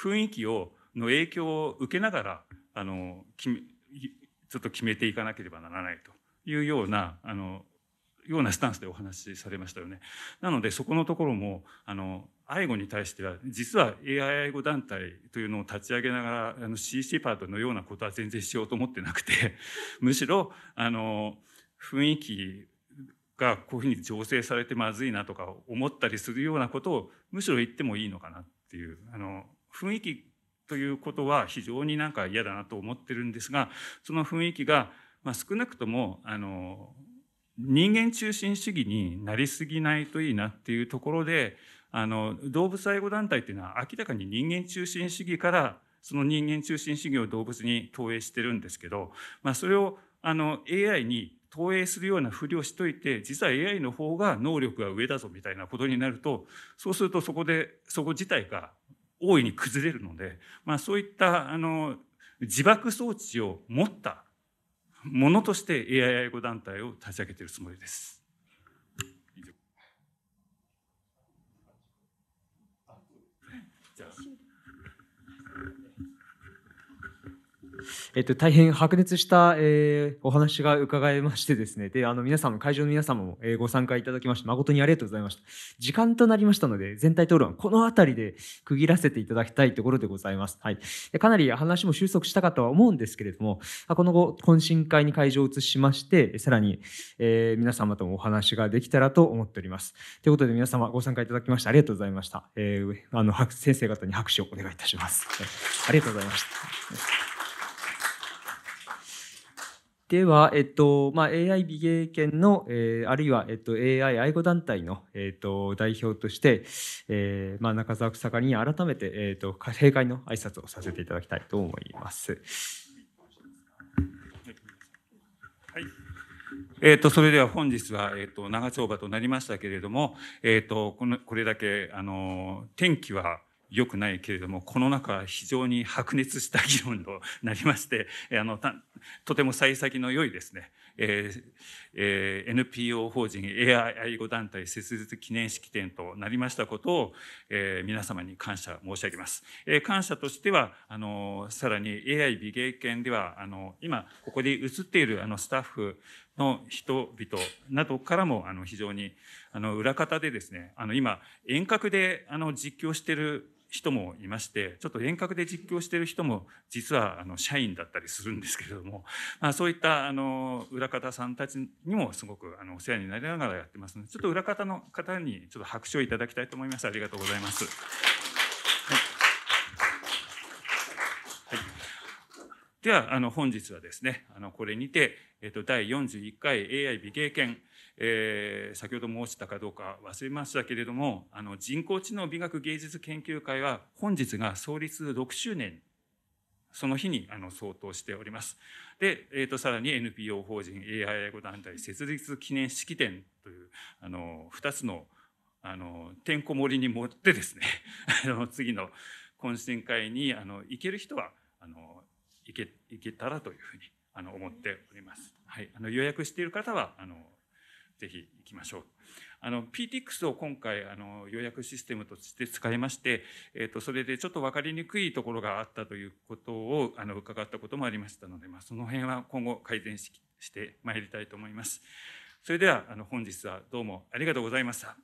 雰囲気を、の影響を受けながら、あの、ちょっと決めていかなければならないというような、あの、ようなスタンスでお話しされましたよね。なので、そこのところも、あの、愛護に対しては、実は AI 愛護団体というのを立ち上げながら、あの CC パートのようなことは全然しようと思ってなくて、むしろ、あの、雰囲気がこういうふうに醸成されてまずいなとか思ったりするようなことをむしろ言ってもいいのかなっていう、あの、雰囲気ということは非常になんか嫌だなと思ってるんですがその雰囲気が、まあ、少なくともあの人間中心主義になりすぎないといいなっていうところであの動物愛護団体っていうのは明らかに人間中心主義からその人間中心主義を動物に投影してるんですけど、まあ、それをあの AI に投影するようなふりをしといて実は AI の方が能力が上だぞみたいなことになるとそうするとそこでそこ自体が大いに崩れるので、まあ、そういったあの自爆装置を持ったものとして AI 愛護団体を立ち上げているつもりです。えっと、大変白熱した、えー、お話が伺えましてですね、で、あの、皆様、会場の皆様も、えー、ご参加いただきまして、誠にありがとうございました。時間となりましたので、全体討論はこの辺りで区切らせていただきたいところでございます。はい。かなり話も収束したかとは思うんですけれども、この後、懇親会に会場を移しまして、さらに、えー、皆様ともお話ができたらと思っております。ということで、皆様、ご参加いただきましてありがとうございました。えー、あの、先生方に拍手をお願いいたします。ありがとうございました。では、えっとまあ、AI 美芸研の、えー、あるいは、えっと、AI 愛護団体の、えっと、代表として、えーまあ、中澤草刈に改めて、えっと、閉会の挨拶をさせていただきたいと思います。はいえーと、それでは本日は、えーと、長丁場となりましたけれども、えーと、このこれだけあの天気は良くないけれどもこの中非常に白熱した議論となりましてあのたとても幸先の良いですね、えーえー、NPO 法人 AI 愛護団体設立記念式典となりましたことを、えー、皆様に感謝申し上げます。えー、感謝としては、あのさらに AI 美芸研では、あの今ここで映っているあのスタッフの人々などからもあの非常にあの裏方でですねあの今遠隔であの実況している人もいまして、ちょっと遠隔で実況している人も実はあの社員だったりするんですけれども、まあ、そういったあの裏方さんたちにもすごくあのお世話になりながらやってますので、ちょっと裏方の方にちょっと拍手をいただきたいと思います。ありがとうございます。はい、ではあの本日はですねあのこれにて、えっと、第41回 AI 美芸研えー、先ほど申したかどうか忘れましたけれどもあの人工知能美学芸術研究会は本日が創立6周年その日にあの相当しております。で、えーと、さらに NPO 法人 AI 愛護団体設立記念式典というあの2つのあのてんこ盛りに盛ってですね あの次の懇親会にあの行ける人はあの行け行けたらというふうにあの思っております。はい、あの予約している方はあのぜひ行きましょう。あの、PTX を今回、あの、予約システムとして使いまして、えっ、ー、と、それでちょっと分かりにくいところがあったということを、あの、伺ったこともありましたので、まあ、その辺は今後改善ししてまいりたいと思います。それでは、あの、本日はどうもありがとうございました。